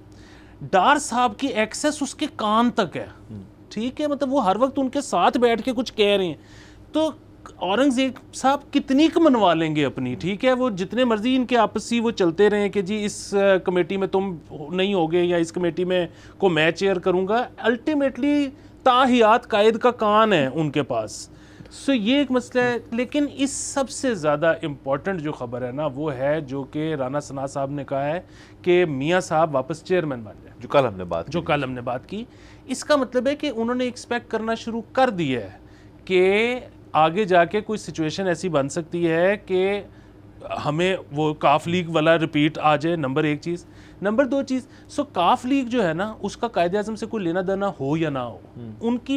डार साहब की एक्सेस उसके कान तक है हम्म। ठीक है मतलब वो हर वक्त उनके साथ बैठ के कुछ कह रहे हैं तो औरंगजेब साहब कितनी क मनवा लेंगे अपनी हम्म। ठीक है वो जितने मर्जी इनके आपसी वो चलते रहें कि जी इस कमेटी में तुम नहीं होगे या इस कमेटी में को मैं चेयर करूँगा अल्टीमेटली ताहियात कायद का कान है उनके पास सो ये एक मसला है लेकिन इस सबसे ज़्यादा इम्पॉर्टेंट जो खबर है ना वो है जो कि राना सना साहब ने कहा है कि मियाँ साहब वापस चेयरमैन बन जाए जो कल हमने बात जो कल हमने बात की इसका मतलब है कि उन्होंने एक्सपेक्ट करना शुरू कर दिया है कि आगे जाके कोई सिचुएशन ऐसी बन सकती है कि हमें वो काफ लीग वाला रिपीट आ जाए नंबर एक चीज़ नंबर दो चीज़ सो काफ लीग जो है ना उसका कायदे अजम से कोई लेना देना हो या ना हो हम्म। उनकी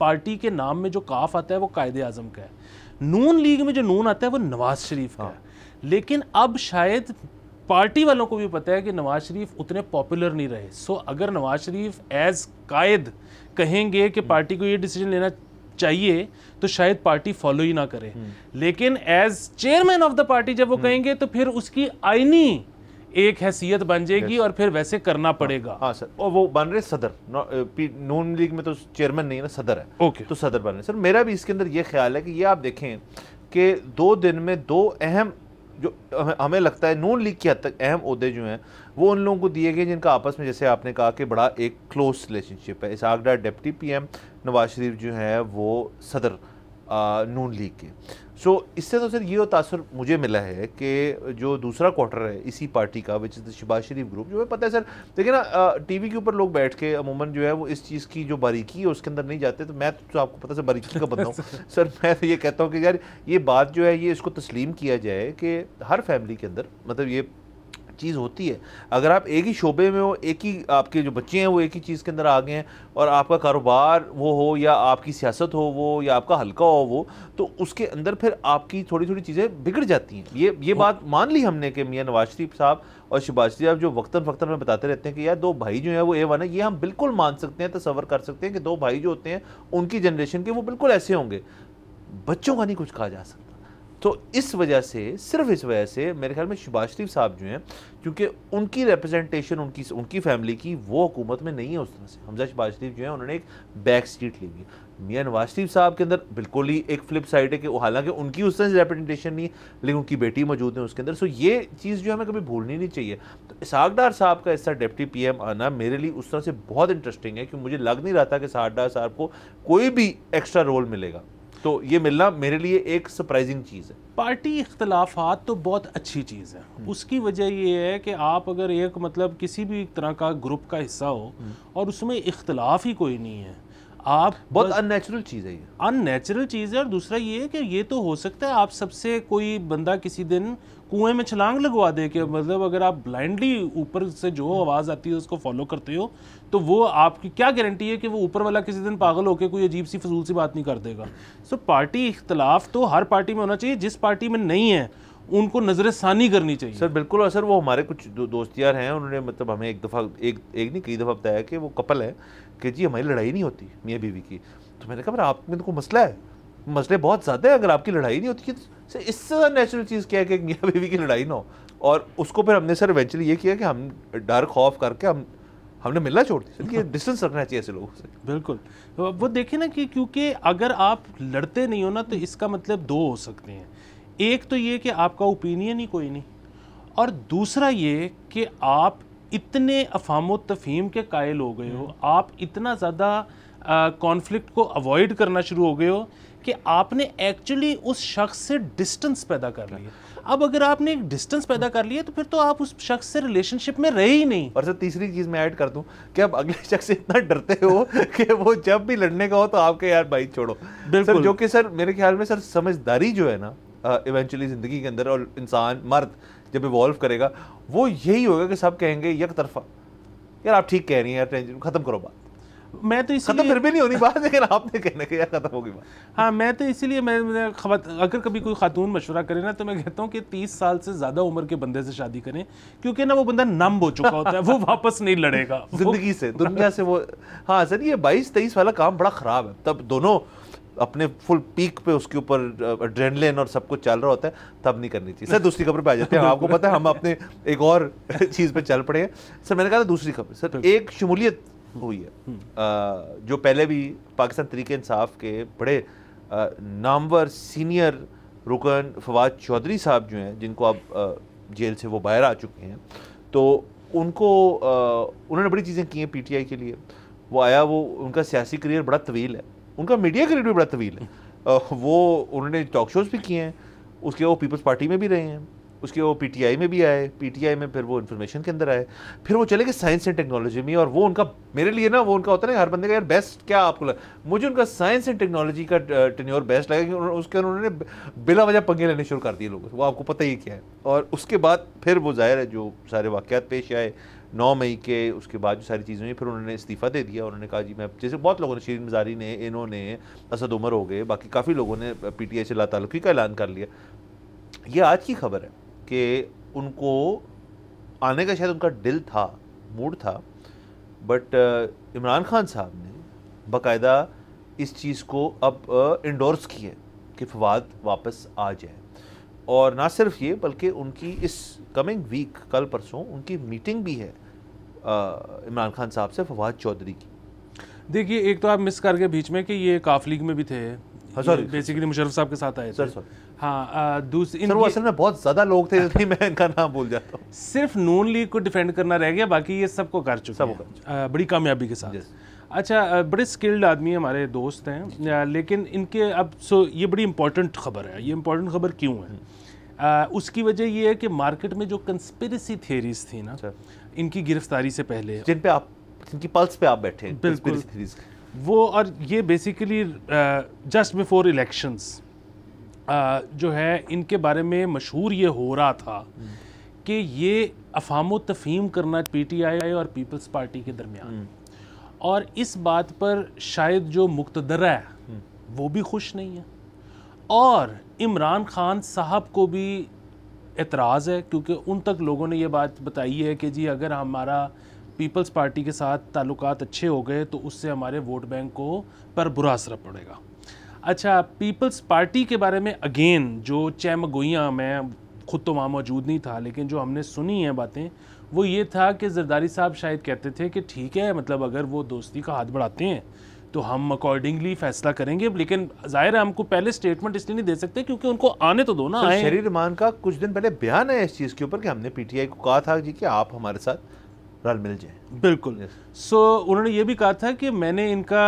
पार्टी के नाम में जो काफ आता है वो कायदे आजम का है नून लीग में जो नून आता है वो नवाज शरीफ का हाँ। है लेकिन अब शायद पार्टी वालों को भी पता है कि नवाज शरीफ उतने पॉपुलर नहीं रहे सो अगर नवाज शरीफ एज कायद कहेंगे कि हम्म। पार्टी को ये डिसीजन लेना चाहिए तो शायद पार्टी फॉलो ही ना करे हम्म। लेकिन as chairman of the party जब वो हम्म। कहेंगे तो फिर उसकी आईनी एक हैसियत बन जाएगी और फिर वैसे करना हाँ। पड़ेगा हाँ सर और वो बन रहे सदर नॉन लीग में तो चेयरमैन नहीं है ना सदर है ओके तो सदर बन रहे सर मेरा भी इसके अंदर ये ख्याल है कि ये आप देखें कि दो दिन में दो अहम जो हमें लगता है नून लीग के हद तक अहम अहदे जो हैं वो उन लोगों को दिए गए जिनका आपस में जैसे आपने कहा कि बड़ा एक क्लोज रिलेशनशिप है इस आगरा डिप्टी पीएम नवाज शरीफ जो है वो सदर नून लीग के सो so, इससे तो सर ये तासर मुझे मिला है कि जो दूसरा क्वार्टर है इसी पार्टी का which is the Shehbaz Sharif group जो है पता है सर देखिए ना टीवी के ऊपर लोग बैठ के अमूमन जो है वो इस चीज़ की जो बारीकी है उसके अंदर नहीं जाते तो मैं तो आपको पता सर बारीकी का बताऊँ हूँ सर मैं तो ये कहता हूँ कि यार ये बात जो है ये इसको तस्लीम किया जाए कि हर फैमिली के अंदर मतलब ये चीज़ होती है अगर आप एक ही शोबे में हो एक ही आपके जो बच्चे हैं वो एक ही चीज़ के अंदर आ गए हैं और आपका कारोबार वो हो या आपकी सियासत हो वो या आपका हल्का हो वो तो उसके अंदर फिर आपकी थोड़ी थोड़ी चीज़ें बिगड़ जाती हैं ये ये बात मान ली हमने कि मियाँ नवाज शरीफ साहब और शिबाज शरीफ साहब जो वक्ता फ़क्ता में बताते रहते हैं कि यार दो भाई जो हैं वो ए वन है ये हम बिल्कुल मान सकते हैं तस्वर कर सकते हैं कि दो भाई जो होते हैं उनकी जनरेशन के वो बिल्कुल ऐसे होंगे बच्चों का नहीं कुछ कहा जा सकता तो इस वजह से सिर्फ इस वजह से मेरे ख्याल में शबाज शरीफ साहब जो हैं क्योंकि उनकी रिप्रेजेंटेशन उनकी उनकी फैमिली की वो हुकूमत में नहीं है उस तरह से हमजा शबाज शरीफ जो है उन्होंने एक बैक सीट ली हुई मियाँ नवाज शरीफ साहब के अंदर बिल्कुल ही एक फ्लिप साइड है कि हालांकि उनकी उस तरह से रिप्रेजेंटेशन नहीं लेकिन उनकी बेटी मौजूद है उसके अंदर सो ये चीज़ जो हमें कभी भूलनी नहीं चाहिए तो इसहाक डार साहब का इस डिप्टी पी एम आना मेरे लिए उस तरह से बहुत इंटरेस्टिंग है क्योंकि मुझे लग नहीं रहा था कि इसहाक साहब को कोई भी एक्स्ट्रा रोल मिलेगा तो ये मिलना मेरे लिए एक सरप्राइजिंग चीज़ है पार्टी इख्तलाफात तो बहुत अच्छी चीज़ है हम्म। उसकी वजह ये है कि आप अगर एक मतलब किसी भी तरह का ग्रुप का हिस्सा हो हम्म। और उसमें इख्तलाफ ही कोई नहीं है आप बहुत अननेचुरल चीज़ है ये अननेचुरल चीज़ है और दूसरा ये है कि ये तो हो सकता है आप सबसे कोई बंदा किसी दिन कुएं में छलांग लगवा दे कि मतलब अगर आप ब्लाइंडली ऊपर से जो आवाज़ आती है उसको फॉलो करते हो तो वो आपकी क्या गारंटी है कि वो ऊपर वाला किसी दिन पागल होकर कोई अजीब सी फजूल सी बात नहीं कर देगा सो पार्टी इख्तलाफ तो हर पार्टी में होना चाहिए जिस पार्टी में नहीं है उनको नज़र षानी करनी चाहिए सर बिल्कुल और सर वो हमारे कुछ दो, दोस्त यार हैं उन्होंने मतलब हमें एक दफ़ा एक एक नहीं कई दफ़ा बताया कि वो कपल है कि जी हमारी लड़ाई नहीं होती मियाँ बीवी की तो मैंने कहा आप में तो कोई मसला है मसले बहुत ज़्यादा है अगर आपकी लड़ाई नहीं होती तो इससे ज़्यादा नेचुरल चीज़ क्या है कि मियाँ बीवी की लड़ाई ना हो और उसको फिर हमने सर इवेंचुअली ये किया कि हम डर खौफ करके हम हमने मिलना छोड़ दिया इसलिए डिस्टेंस रखना चाहिए ऐसे लोगों से बिल्कुल वो देखें ना कि क्योंकि अगर आप लड़ते नहीं हो ना तो इसका मतलब दो हो सकते हैं एक तो ये कि आपका ओपिनियन ही कोई नहीं और दूसरा ये कि आप इतने अफाम तफहीम के कायल हो गए हो हम्म। आप इतना ज़्यादा कॉन्फ्लिक्ट को अवॉइड करना शुरू हो गए हो कि आपने एक्चुअली उस शख्स से डिस्टेंस पैदा कर लिया अब अगर आपने एक डिस्टेंस पैदा कर लिया तो फिर तो आप उस शख्स से रिलेशनशिप में रहे ही नहीं और सर तीसरी चीज मैं ऐड कर दूं कि आप अगले शख्स से इतना डरते हो कि वो जब भी लड़ने का हो तो आपके यार भाई छोड़ो सर जो कि सर मेरे ख्याल में सर समझदारी जो है ना इवेंचुअली जिंदगी के अंदर और इंसान मर्द जब इवॉल्व करेगा वो यही होगा कि सब कहेंगे यक तरफा यार आप ठीक कह रही हैं यार टेंशन खत्म करो बात मैं तो इसलिए खत्म फिर भी नहीं होनी बात लेकिन आपने कहने के यार खत्म होगी बात हाँ मैं तो इसीलिए मैं, मैं अगर कभी कोई खातून मशवरा करे ना तो मैं कहता हूँ कि तीस साल से ज़्यादा उम्र के बंदे से शादी करें क्योंकि ना वो बंदा नम हो चुका होता है वो वापस नहीं लड़ेगा ज़िंदगी से दुनिया से वो हाँ सर ये बाईस तेईस वाला काम बड़ा ख़राब है तब दोनों अपने फुल पीक पे उसके ऊपर ड्रेनलेन और सब कुछ चल रहा होता है तब नहीं करनी चाहिए सर दूसरी खबर पे आ जाते हैं आपको पता है हम अपने एक और चीज़ पे चल पड़े हैं सर मैंने कहा था दूसरी खबर सर एक शमूलियत हुई है आ, जो पहले भी पाकिस्तान तरीके इंसाफ के बड़े नामवर सीनियर रुकन फवाद चौधरी साहब जो हैं जिनको अब जेल से वो बाहर आ चुके हैं तो उनको उन्होंने बड़ी चीज़ें की हैं पीटीआई के लिए वो आया वो उनका सियासी करियर बड़ा तवील है उनका मीडिया करियर भी बड़ा तवील है वो उन्होंने टॉक शोज़ भी किए हैं उसके वो पीपल्स पार्टी में भी रहे हैं उसके वो पीटीआई में भी आए पीटीआई में फिर वो इन्फॉर्मेशन के अंदर आए फिर वो चले गए साइंस एंड टेक्नोलॉजी में और वो उनका मेरे लिए ना वो उनका होता है हर बंदे का यार बेस्ट क्या आपको लगा मुझे उनका साइंस एंड टेक्नोलॉजी का टेन्योर बेस्ट लगा क्योंकि उसके उन्होंने बिला वजह पंगे लेने शुरू कर दिए लोग वो आपको पता ही क्या है और उसके बाद फिर वो जाहिर है जो सारे वाक़ात पेश आए नौ मई के उसके बाद जो सारी चीज़ें हुई फिर उन्होंने इस्तीफ़ा दे दिया उन्होंने कहा जी मैं जैसे बहुत लोगों ने शीर मजारी ने इन्होंने असद उमर हो गए बाकी काफ़ी लोगों ने पी टी आई से ला तालुकी का ऐलान कर लिया ये आज की खबर है कि उनको आने का शायद उनका दिल था मूड था बट uh, इमरान खान साहब ने बाकायदा इस चीज़ को अब इंडोर्स uh, किया कि फवाद वापस आ जाए और ना सिर्फ ये बल्कि उनकी इस कमिंग वीक कल परसों उनकी मीटिंग भी है uh, इमरान खान साहब से फवाद चौधरी की देखिए एक तो आप मिस कर गए बीच में कि ये काफ लीग में भी थे सॉरी बेसिकली मुशरफ साहब के साथ आए सर हाँ दूसरी सर वो असल में बहुत ज़्यादा लोग थे इसलिए मैं इनका नाम भूल जाता हूँ सिर्फ नून लीग को डिफेंड करना रह गया बाकी ये सबको कर चुके सब बड़ी कामयाबी के साथ अच्छा बड़े स्किल्ड आदमी हमारे दोस्त हैं लेकिन इनके अब सो ये बड़ी इंपॉर्टेंट खबर है ये इंपॉर्टेंट खबर क्यों है आ, उसकी वजह ये है कि मार्केट में जो कंस्पिरेसी थेरीज थी ना इनकी गिरफ्तारी से पहले जिन पे आप जिनकी पल्स पे आप बैठे बिल्कुल वो और ये बेसिकली जस्ट बिफोर इलेक्शंस जो है इनके बारे में मशहूर ये हो रहा था कि ये अफाम तफीम करना पीटीआई और पीपल्स पार्टी के दरमियान हम्म। और इस बात पर शायद जो मुक्तदर है हम्म। वो भी खुश नहीं है और इमरान खान साहब को भी एतराज़ है क्योंकि उन तक लोगों ने ये बात बताई है कि जी अगर हमारा पीपल्स पार्टी के साथ ताल्लुक अच्छे हो गए तो उससे हमारे वोट बैंक को पर बुरा असर पड़ेगा अच्छा पीपल्स पार्टी के बारे में अगेन जो चैमगोइयाँ मैं खुद तो वहाँ मौजूद नहीं था लेकिन जो हमने सुनी है बातें वो ये था कि जरदारी साहब शायद कहते थे कि ठीक है मतलब अगर वो दोस्ती का हाथ बढ़ाते हैं तो हम अकॉर्डिंगली फैसला करेंगे लेकिन जाहिर है हमको पहले स्टेटमेंट इसलिए नहीं दे सकते क्योंकि उनको आने तो दो ना शरीर मान का कुछ दिन पहले बयान है इस चीज़ के ऊपर कि हमने पीटीआई को कहा था जी कि आप हमारे साथ रल मिल जाए बिल्कुल सो yes. so, उन्होंने ये भी कहा था कि मैंने इनका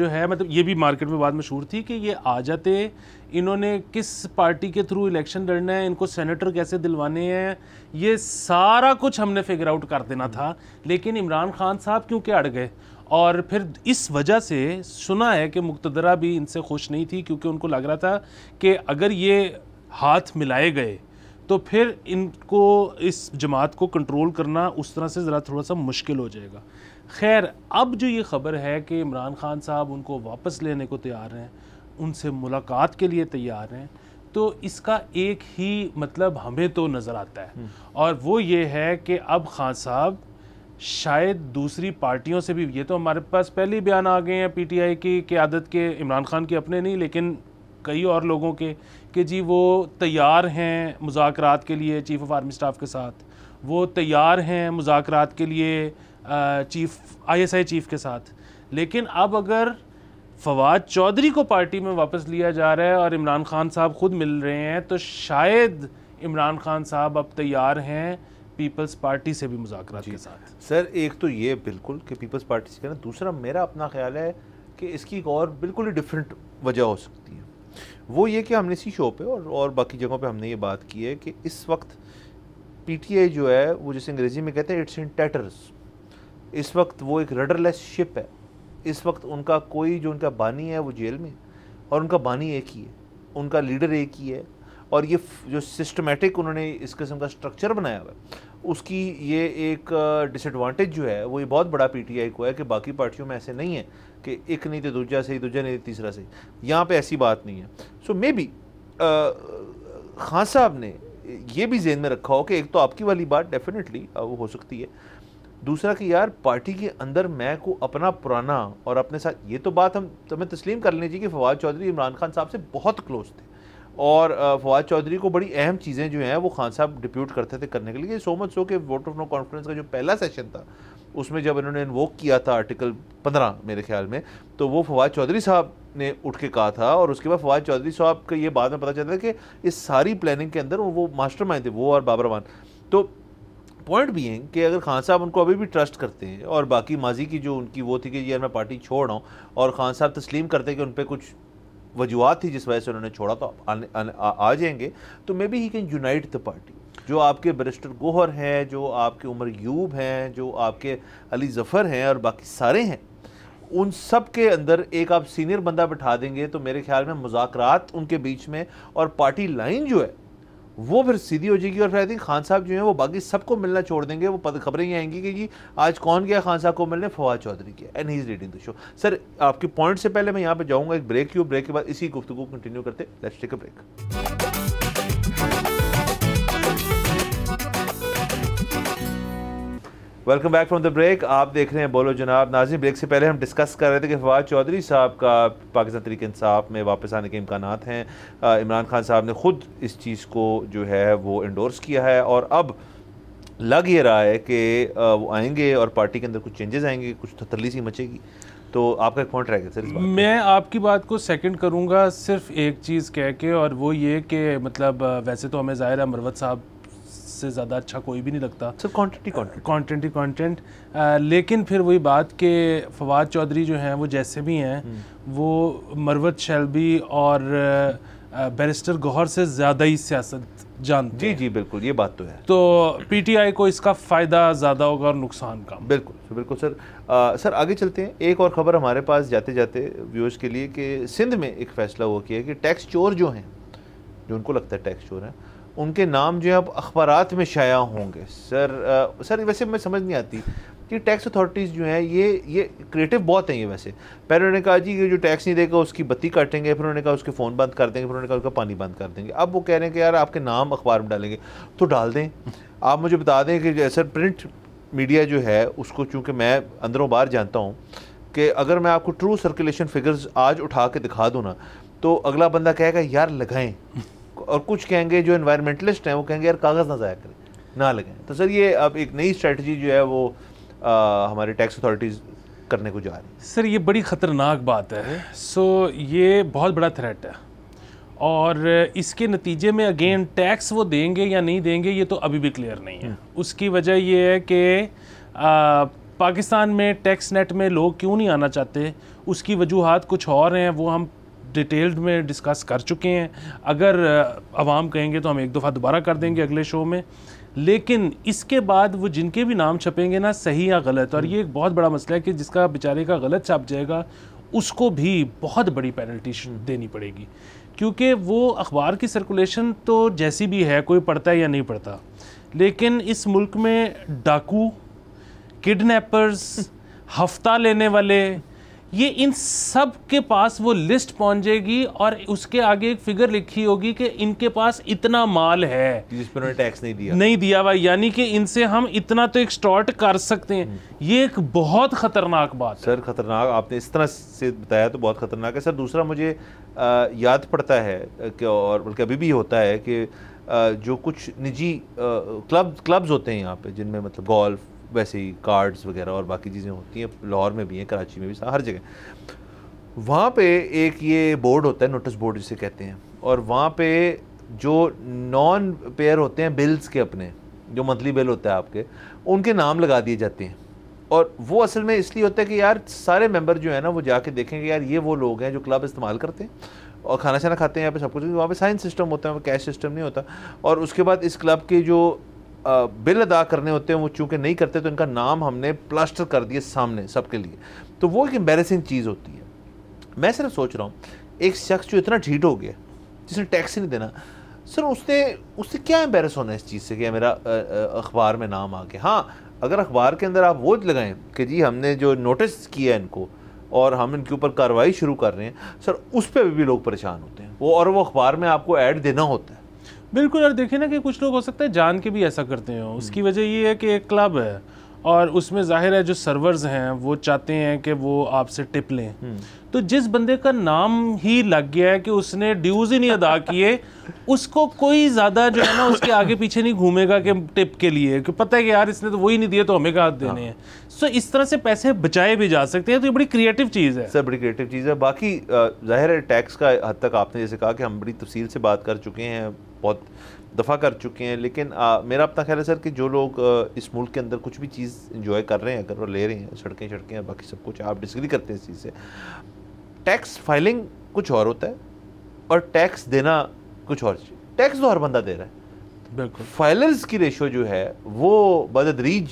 जो है मतलब ये भी मार्केट में बाद मशहूर थी कि ये आ जाते इन्होंने किस पार्टी के थ्रू इलेक्शन लड़ना है इनको सेनेटर कैसे दिलवाने हैं ये सारा कुछ हमने फिगर आउट कर देना था लेकिन इमरान खान साहब क्योंकि अड़ गए और फिर इस वजह से सुना है कि मुक्तदरा भी इनसे खुश नहीं थी क्योंकि उनको लग रहा था कि अगर ये हाथ मिलाए गए तो फिर इनको इस जमात को कंट्रोल करना उस तरह से ज़रा थोड़ा सा मुश्किल हो जाएगा खैर अब जो ये ख़बर है कि इमरान खान साहब उनको वापस लेने को तैयार हैं उनसे मुलाकात के लिए तैयार हैं तो इसका एक ही मतलब हमें तो नज़र आता है हम्म। और वो ये है कि अब खान साहब शायद दूसरी पार्टियों से भी ये तो हमारे पास पहले ही बयान आ गए हैं पीटीआई की क्यादत के इमरान खान के अपने नहीं लेकिन कई और लोगों के कि जी वो तैयार हैं मुजाकर के लिए चीफ़ ऑफ आर्मी स्टाफ के साथ वो तैयार हैं मुजाकर के लिए चीफ आईएसआई चीफ के साथ लेकिन अब अगर फवाद चौधरी को पार्टी में वापस लिया जा रहा है और इमरान खान साहब खुद मिल रहे हैं तो शायद इमरान खान साहब अब तैयार हैं पीपल्स पार्टी से भी मुजाकर के साथ सर एक तो ये बिल्कुल कि पीपल्स पार्टी से कहना दूसरा मेरा अपना ख्याल है कि इसकी एक और बिल्कुल ही डिफरेंट वजह हो सकती है वो ये कि हमने इसी शो पे और और बाकी जगहों पे हमने ये बात की है कि इस वक्त पीटीआई जो है वो जैसे अंग्रेज़ी में कहते हैं इट्स इन टैटर्स इस वक्त वो एक रडरलेस शिप है इस वक्त उनका कोई जो उनका बानी है वो जेल में और उनका बानी एक ही है उनका लीडर एक ही है और ये जो सिस्टमेटिक उन्होंने इस किस्म का स्ट्रक्चर बनाया हुआ उसकी ये एक डिसएडवांटेज जो है वो ये बहुत बड़ा पीटीआई को है कि बाकी पार्टियों में ऐसे नहीं है कि एक नहीं तो दूजा सही दूजा नहीं तो तीसरा सही यहाँ पे ऐसी बात नहीं है सो मे बी खान साहब ने ये भी जेन में रखा हो कि एक तो आपकी वाली बात डेफिनेटली वो हो सकती है दूसरा कि यार पार्टी के अंदर मैं को अपना पुराना और अपने साथ ये तो बात हम तो मैं तस्लीम कर लीजिए कि फवाद चौधरी इमरान खान साहब से बहुत क्लोज थे और फवाद चौधरी को बड़ी अहम चीज़ें जो हैं वो खान साहब डिप्यूट करते थे करने के लिए सो मच सो कि वोट ऑफ नो कॉन्फ्रेंस का जो पहला सेशन था उसमें जब इन्होंने इन्वोक किया था आर्टिकल पंद्रह मेरे ख्याल में तो वो फवाद चौधरी साहब ने उठ के कहा था और उसके बाद फवाद चौधरी साहब का ये बाद में पता चलता कि इस सारी प्लानिंग के अंदर वो मास्टर थे वो और बाबरवान तो पॉइंट भी है कि अगर खान साहब उनको अभी भी ट्रस्ट करते हैं और बाकी माजी की जो उनकी वो थी कि यार मैं पार्टी छोड़ रहा हूँ और खान साहब तस्लीम करते हैं कि उन पर कुछ वजूहत थी जिस वजह से उन्होंने छोड़ा तो आने, आने, आ, आ जाएंगे तो maybe he can unite the party जो आपके बरिस्टर गोहर हैं जो आपके उमर यूब हैं जो आपके अली जफ़र हैं और बाकी सारे हैं उन सब के अंदर एक आप सीनियर बंदा बैठा देंगे तो मेरे ख्याल में मुजाकर उनके बीच में और पार्टी लाइन जो है वो फिर सीधी हो जाएगी और फिर आई थिंक खान साहब जो है वो बाकी सबको मिलना छोड़ देंगे वो पद खबरें ही आएंगी कि जी आज कौन गया खान साहब को मिलने फवाद चौधरी के and he is reading the show sir आपके पॉइंट से पहले मैं यहाँ पर जाऊँगा एक ब्रेक क्यों ब्रेक के बाद इसी गुफ्तु को कंटिन्यू करते let's take a break welcome back from the break आप देख रहे हैं बोलो जनाब नाजी ब्रेक से पहले हम डिस्कस कर रहे थे कि फवाद चौधरी साहब का पाकिस्तान तरीके इंसाफ में वापस आने के इम्कान हैं इमरान खान साहब ने ख़ुद इस चीज़ को जो है वो इंडोर्स किया है और अब लग ये रहा है कि वो आएंगे और पार्टी के अंदर कुछ चेंजेस आएंगे कुछ थतरली सी मचेगी तो आपका एक पॉइंट रहेगा सर इस बात मैं आपकी बात को सेकंड करूंगा सिर्फ एक चीज़ कह के और वो ये कि मतलब वैसे तो हमें ज़ाहिर है मरवत साहब इससे ज़्यादा अच्छा कोई भी नहीं लगता सिर्फ कंटेंट ही कंटेंट ही कॉन्टेंट लेकिन फिर वही बात कि फवाद चौधरी जो हैं वो जैसे भी हैं हम्म। वो मरवत शैलबी और बैरिस्टर गौहर से ज़्यादा ही सियासत जानते जी जी बिल्कुल ये बात तो है तो पीटीआई को इसका फ़ायदा ज़्यादा होगा और नुकसान का बिल्कुल बिल्कुल सर आ, सर आगे चलते हैं एक और ख़बर हमारे पास जाते जाते व्यूअर्स के लिए कि सिंध में एक फ़ैसला हुआ किया कि टैक्स चोर जो हैं जो उनको लगता है टैक्स चोर हैं उनके नाम जो है अब अखबार में शाया होंगे सर आ, सर वैसे मैं समझ नहीं आती कि टैक्स अथॉरिटीज़ जो हैं ये ये क्रिएटिव बहुत हैं ये वैसे पहले उन्होंने कहा जी ये जो टैक्स नहीं देगा उसकी बत्ती काटेंगे फिर उन्होंने कहा उसके फ़ोन बंद कर देंगे फिर उन्होंने कहा उसका पानी बंद कर देंगे अब वो कह रहे हैं कि यार आपके नाम अखबार में डालेंगे तो डाल दें आप मुझे बता दें कि सर प्रिंट मीडिया जो है उसको चूँकि मैं अंदरों बाहर जानता हूँ कि अगर मैं आपको ट्रू सर्कुलेशन फिगर्स आज उठा के दिखा दूँ ना तो अगला बंदा कहेगा यार लगाएं और कुछ कहेंगे जो इन्वायरमेंटलिस्ट हैं वो कहेंगे यार कागज़ ना ज़ाया करें ना लगें तो सर ये अब एक नई स्ट्रेटजी जो है वो आ, हमारे टैक्स अथॉरिटीज़ करने को जा रही है सर ये बड़ी ख़तरनाक बात है सो ये बहुत बड़ा थ्रेट है और इसके नतीजे में अगेन टैक्स वो देंगे या नहीं देंगे ये तो अभी भी क्लियर नहीं है हम्म। उसकी वजह ये है कि पाकिस्तान में टैक्स नेट में लोग क्यों नहीं आना चाहते उसकी वजूहत कुछ और हैं वो हम डिटेल्ड में डिस्कस कर चुके हैं अगर आवाम कहेंगे तो हम एक दफ़ा दोबारा कर देंगे अगले शो में लेकिन इसके बाद वो जिनके भी नाम छपेंगे ना सही या गलत और ये एक बहुत बड़ा मसला है कि जिसका बेचारे का गलत छप जाएगा उसको भी बहुत बड़ी पेनल्टी देनी पड़ेगी क्योंकि वो अखबार की सर्कुलेशन तो जैसी भी है कोई पढ़ता है या नहीं पढ़ता लेकिन इस मुल्क में डाकू किडनैपर्स हफ्ता लेने वाले ये इन सब के पास वो लिस्ट पहुंच जाएगी और उसके आगे एक फिगर लिखी होगी कि इनके पास इतना माल है जिस पर उन्होंने टैक्स नहीं दिया नहीं दिया भाई यानी कि इनसे हम इतना तो एक्सटॉर्ट कर सकते हैं हम्म। ये एक बहुत खतरनाक बात सर खतरनाक आपने इस तरह से बताया तो बहुत खतरनाक है सर दूसरा मुझे आ, याद पड़ता है कि और बल्कि अभी भी होता है कि आ, जो कुछ निजी क्लब क्लब्स होते हैं यहाँ पे जिनमें मतलब गोल्फ वैसे ही कार्ड्स वगैरह और बाकी चीज़ें होती हैं लाहौर में भी हैं कराची में भी हर जगह वहाँ पे एक ये बोर्ड होता है नोटिस बोर्ड जिसे कहते हैं और वहाँ पे जो नॉन पेयर होते हैं बिल्स के अपने जो मंथली बिल होता है आपके उनके नाम लगा दिए जाते हैं और वो असल में इसलिए होता है कि यार सारे मेंबर जो है ना वो जाके देखेंगे यार ये वो लोग हैं जो क्लब इस्तेमाल करते हैं और खाना छाना खाते हैं यहाँ पे सब कुछ वहाँ पे साइंस सिस्टम होता है वहाँ कैश सिस्टम नहीं होता और उसके बाद इस क्लब के जो बिल अदा करने होते हैं वो चूँकि नहीं करते तो इनका नाम हमने प्लास्टर कर दिए सामने सबके लिए तो वो एक एम्बेरसिंग चीज़ होती है मैं सिर्फ सोच रहा हूँ एक शख्स जो इतना ढीठ हो गया जिसने टैक्स ही नहीं देना सर उसने उससे क्या एम्बेरस होना है इस चीज़ से कि मेरा अखबार में नाम आ गया हाँ अगर अखबार के अंदर आप वो लगाएं कि जी हमने जो नोटिस किया इनको और हम इनके ऊपर कार्रवाई शुरू कर रहे हैं सर उस पर भी, भी लोग परेशान होते हैं वो और वो अखबार में आपको ऐड देना होता है बिल्कुल और देखिए ना कि कुछ लोग हो सकता है जान के भी ऐसा करते हैं उसकी वजह ये है कि एक क्लब है और उसमें जाहिर है जो सर्वर्स हैं वो चाहते हैं कि वो आपसे टिप लें हम्म। तो जिस बंदे का नाम ही लग गया है कि उसने ड्यूज ही नहीं अदा किए उसको कोई ज़्यादा जो है ना उसके आगे पीछे नहीं घूमेगा कि टिप के लिए कि पता है कि यार इसने तो वही नहीं दिए तो हमें कहा हाँ। देने हैं सो इस तरह से पैसे बचाए भी जा सकते हैं तो ये बड़ी क्रिएटिव चीज़ है सर बड़ी क्रिएटिव चीज़ है बाकी जाहिर है टैक्स का हद तक आपने जैसे कहा कि हम बड़ी तफसील से बात कर चुके हैं बहुत दफ़ा कर चुके हैं लेकिन आ, मेरा अपना ख्याल है सर कि जो लोग इस मुल्क के अंदर कुछ भी चीज़ इन्जॉय कर रहे हैं अगर वो ले रहे हैं सड़कें सड़कें बाकी सब कुछ आप डिसग्री करते हैं इस चीज़ से टैक्स फाइलिंग कुछ और होता है और टैक्स देना कुछ और टैक्स तो हर बंदा दे रहा है बिल्कुल फाइलर्स की रेशो जो है वो बदतरीज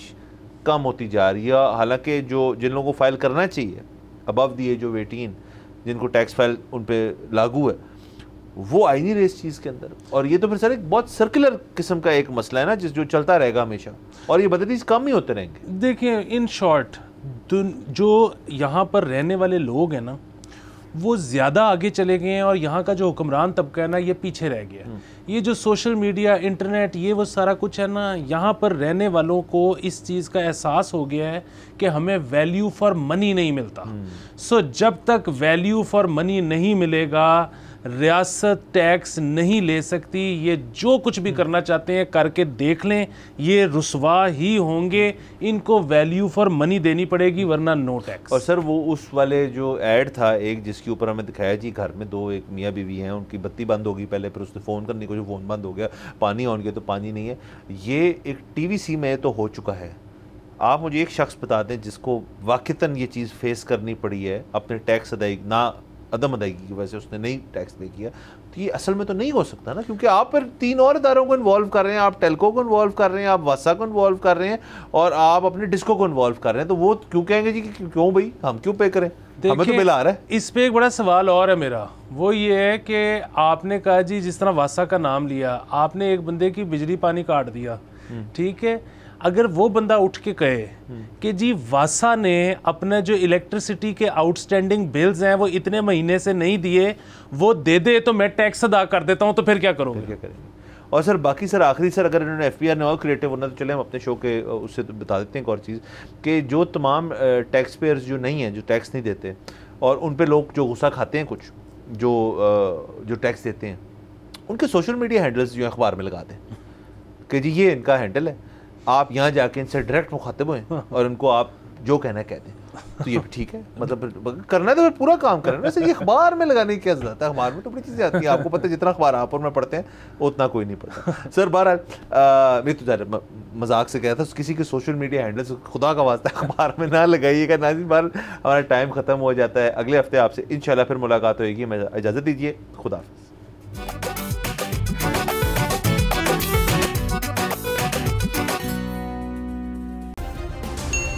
कम होती जा रही है हालांकि जो जिन लोगों को फाइल करना चाहिए above the age of eighteen जिनको टैक्स फाइल उन पर लागू है वो आई नहीं रही इस चीज़ के अंदर और ये तो फिर सर एक बहुत सर्कुलर किस्म का एक मसला है ना जिस जो चलता रहेगा हमेशा और ये बदतरीज कम ही होते रहेंगे देखिए इन शॉर्ट जो यहाँ पर रहने वाले लोग हैं ना वो ज़्यादा आगे चले गए हैं और यहाँ का जो हुक्मरान तबका है ना ये पीछे रह गया है हम्म। ये जो सोशल मीडिया इंटरनेट ये वो सारा कुछ है ना यहाँ पर रहने वालों को इस चीज़ का एहसास हो गया है कि हमें वैल्यू फॉर मनी नहीं मिलता सो हम्म। so, जब तक वैल्यू फॉर मनी नहीं मिलेगा रियासत टैक्स नहीं ले सकती ये जो कुछ भी हम्म। करना चाहते हैं करके देख लें ये रसवा ही होंगे इनको वैल्यू फॉर मनी देनी पड़ेगी हम्म। वरना नो टैक्स और सर वो उस वाले जो ऐड था एक जिसके ऊपर हमें दिखाया जी घर में दो एक मियाँ बीवी हैं उनकी बत्ती बंद होगी पहले फिर उसने फ़ोन करने को जो फ़ोन बंद हो गया पानी ऑन गया तो पानी नहीं है ये एक सी में तो हो चुका है आप मुझे एक शख्स बता दें जिसको वाकता ये चीज़ फेस करनी पड़ी है अपने टैक्स अदाई ना अदम अदायगी की वजह से उसने नहीं टैक्स पे किया तो ये असल में तो नहीं हो सकता ना क्योंकि आप फिर तीन और इदारों को इन्वॉल्व कर रहे हैं आप टेलको को इन्वॉल्व कर रहे हैं आप वासा को इन्वॉल्व कर रहे हैं और आप अपने डिस्को को इन्वॉल्व कर रहे हैं तो वो क्यों कहेंगे जी कि क्यों भाई हम क्यों पे करें हमें तो बिल आ रहा है इस पर एक बड़ा सवाल और है मेरा वो ये है कि आपने कहा जी जिस तरह वासा का नाम लिया आपने एक बंदे की बिजली पानी काट दिया हम्म। ठीक है अगर वो बंदा उठ के कहे कि जी वासा ने अपने जो इलेक्ट्रिसिटी के आउटस्टैंडिंग बिल्स हैं वो इतने महीने से नहीं दिए वो दे दे तो मैं टैक्स अदा कर देता हूँ तो फिर क्या करोगे क्या करेंगे और सर बाकी सर आखिरी सर अगर इन्होंने एफ पी आर ने और क्रिएटिव होना तो चले हम अपने शो के उससे तो बता देते हैं एक और चीज़ कि जो तमाम टैक्स पेयर्स जो नहीं हैं जो टैक्स नहीं देते और उन पर लोग जो गुस्सा खाते हैं कुछ जो जो टैक्स देते हैं उनके सोशल मीडिया हैंडल्स जो अखबार में लगा दें कि जी ये इनका हैंडल है आप यहाँ जाके इनसे डायरेक्ट मुखातिब हुए हाँ। और इनको आप जो कहना कह दें तो ये ठीक है मतलब करना है तो फिर पूरा काम करना वैसे ये अखबार में लगाने की क्या जरूरत है अखबार में तो बड़ी चीज़ें आती हैं आपको पता है जितना अखबार आप और मैं पढ़ते हैं उतना कोई नहीं पढ़ता सर बहर मैं तो जा मजाक से कह रहा था किसी के सोशल मीडिया हैंडल्स खुदा का वास्ता अखबार में ना लगाइएगा ना बार हमारा टाइम ख़त्म हो जाता है अगले हफ्ते आपसे इन फिर मुलाकात होगी मैं इजाज़त दीजिए खुदा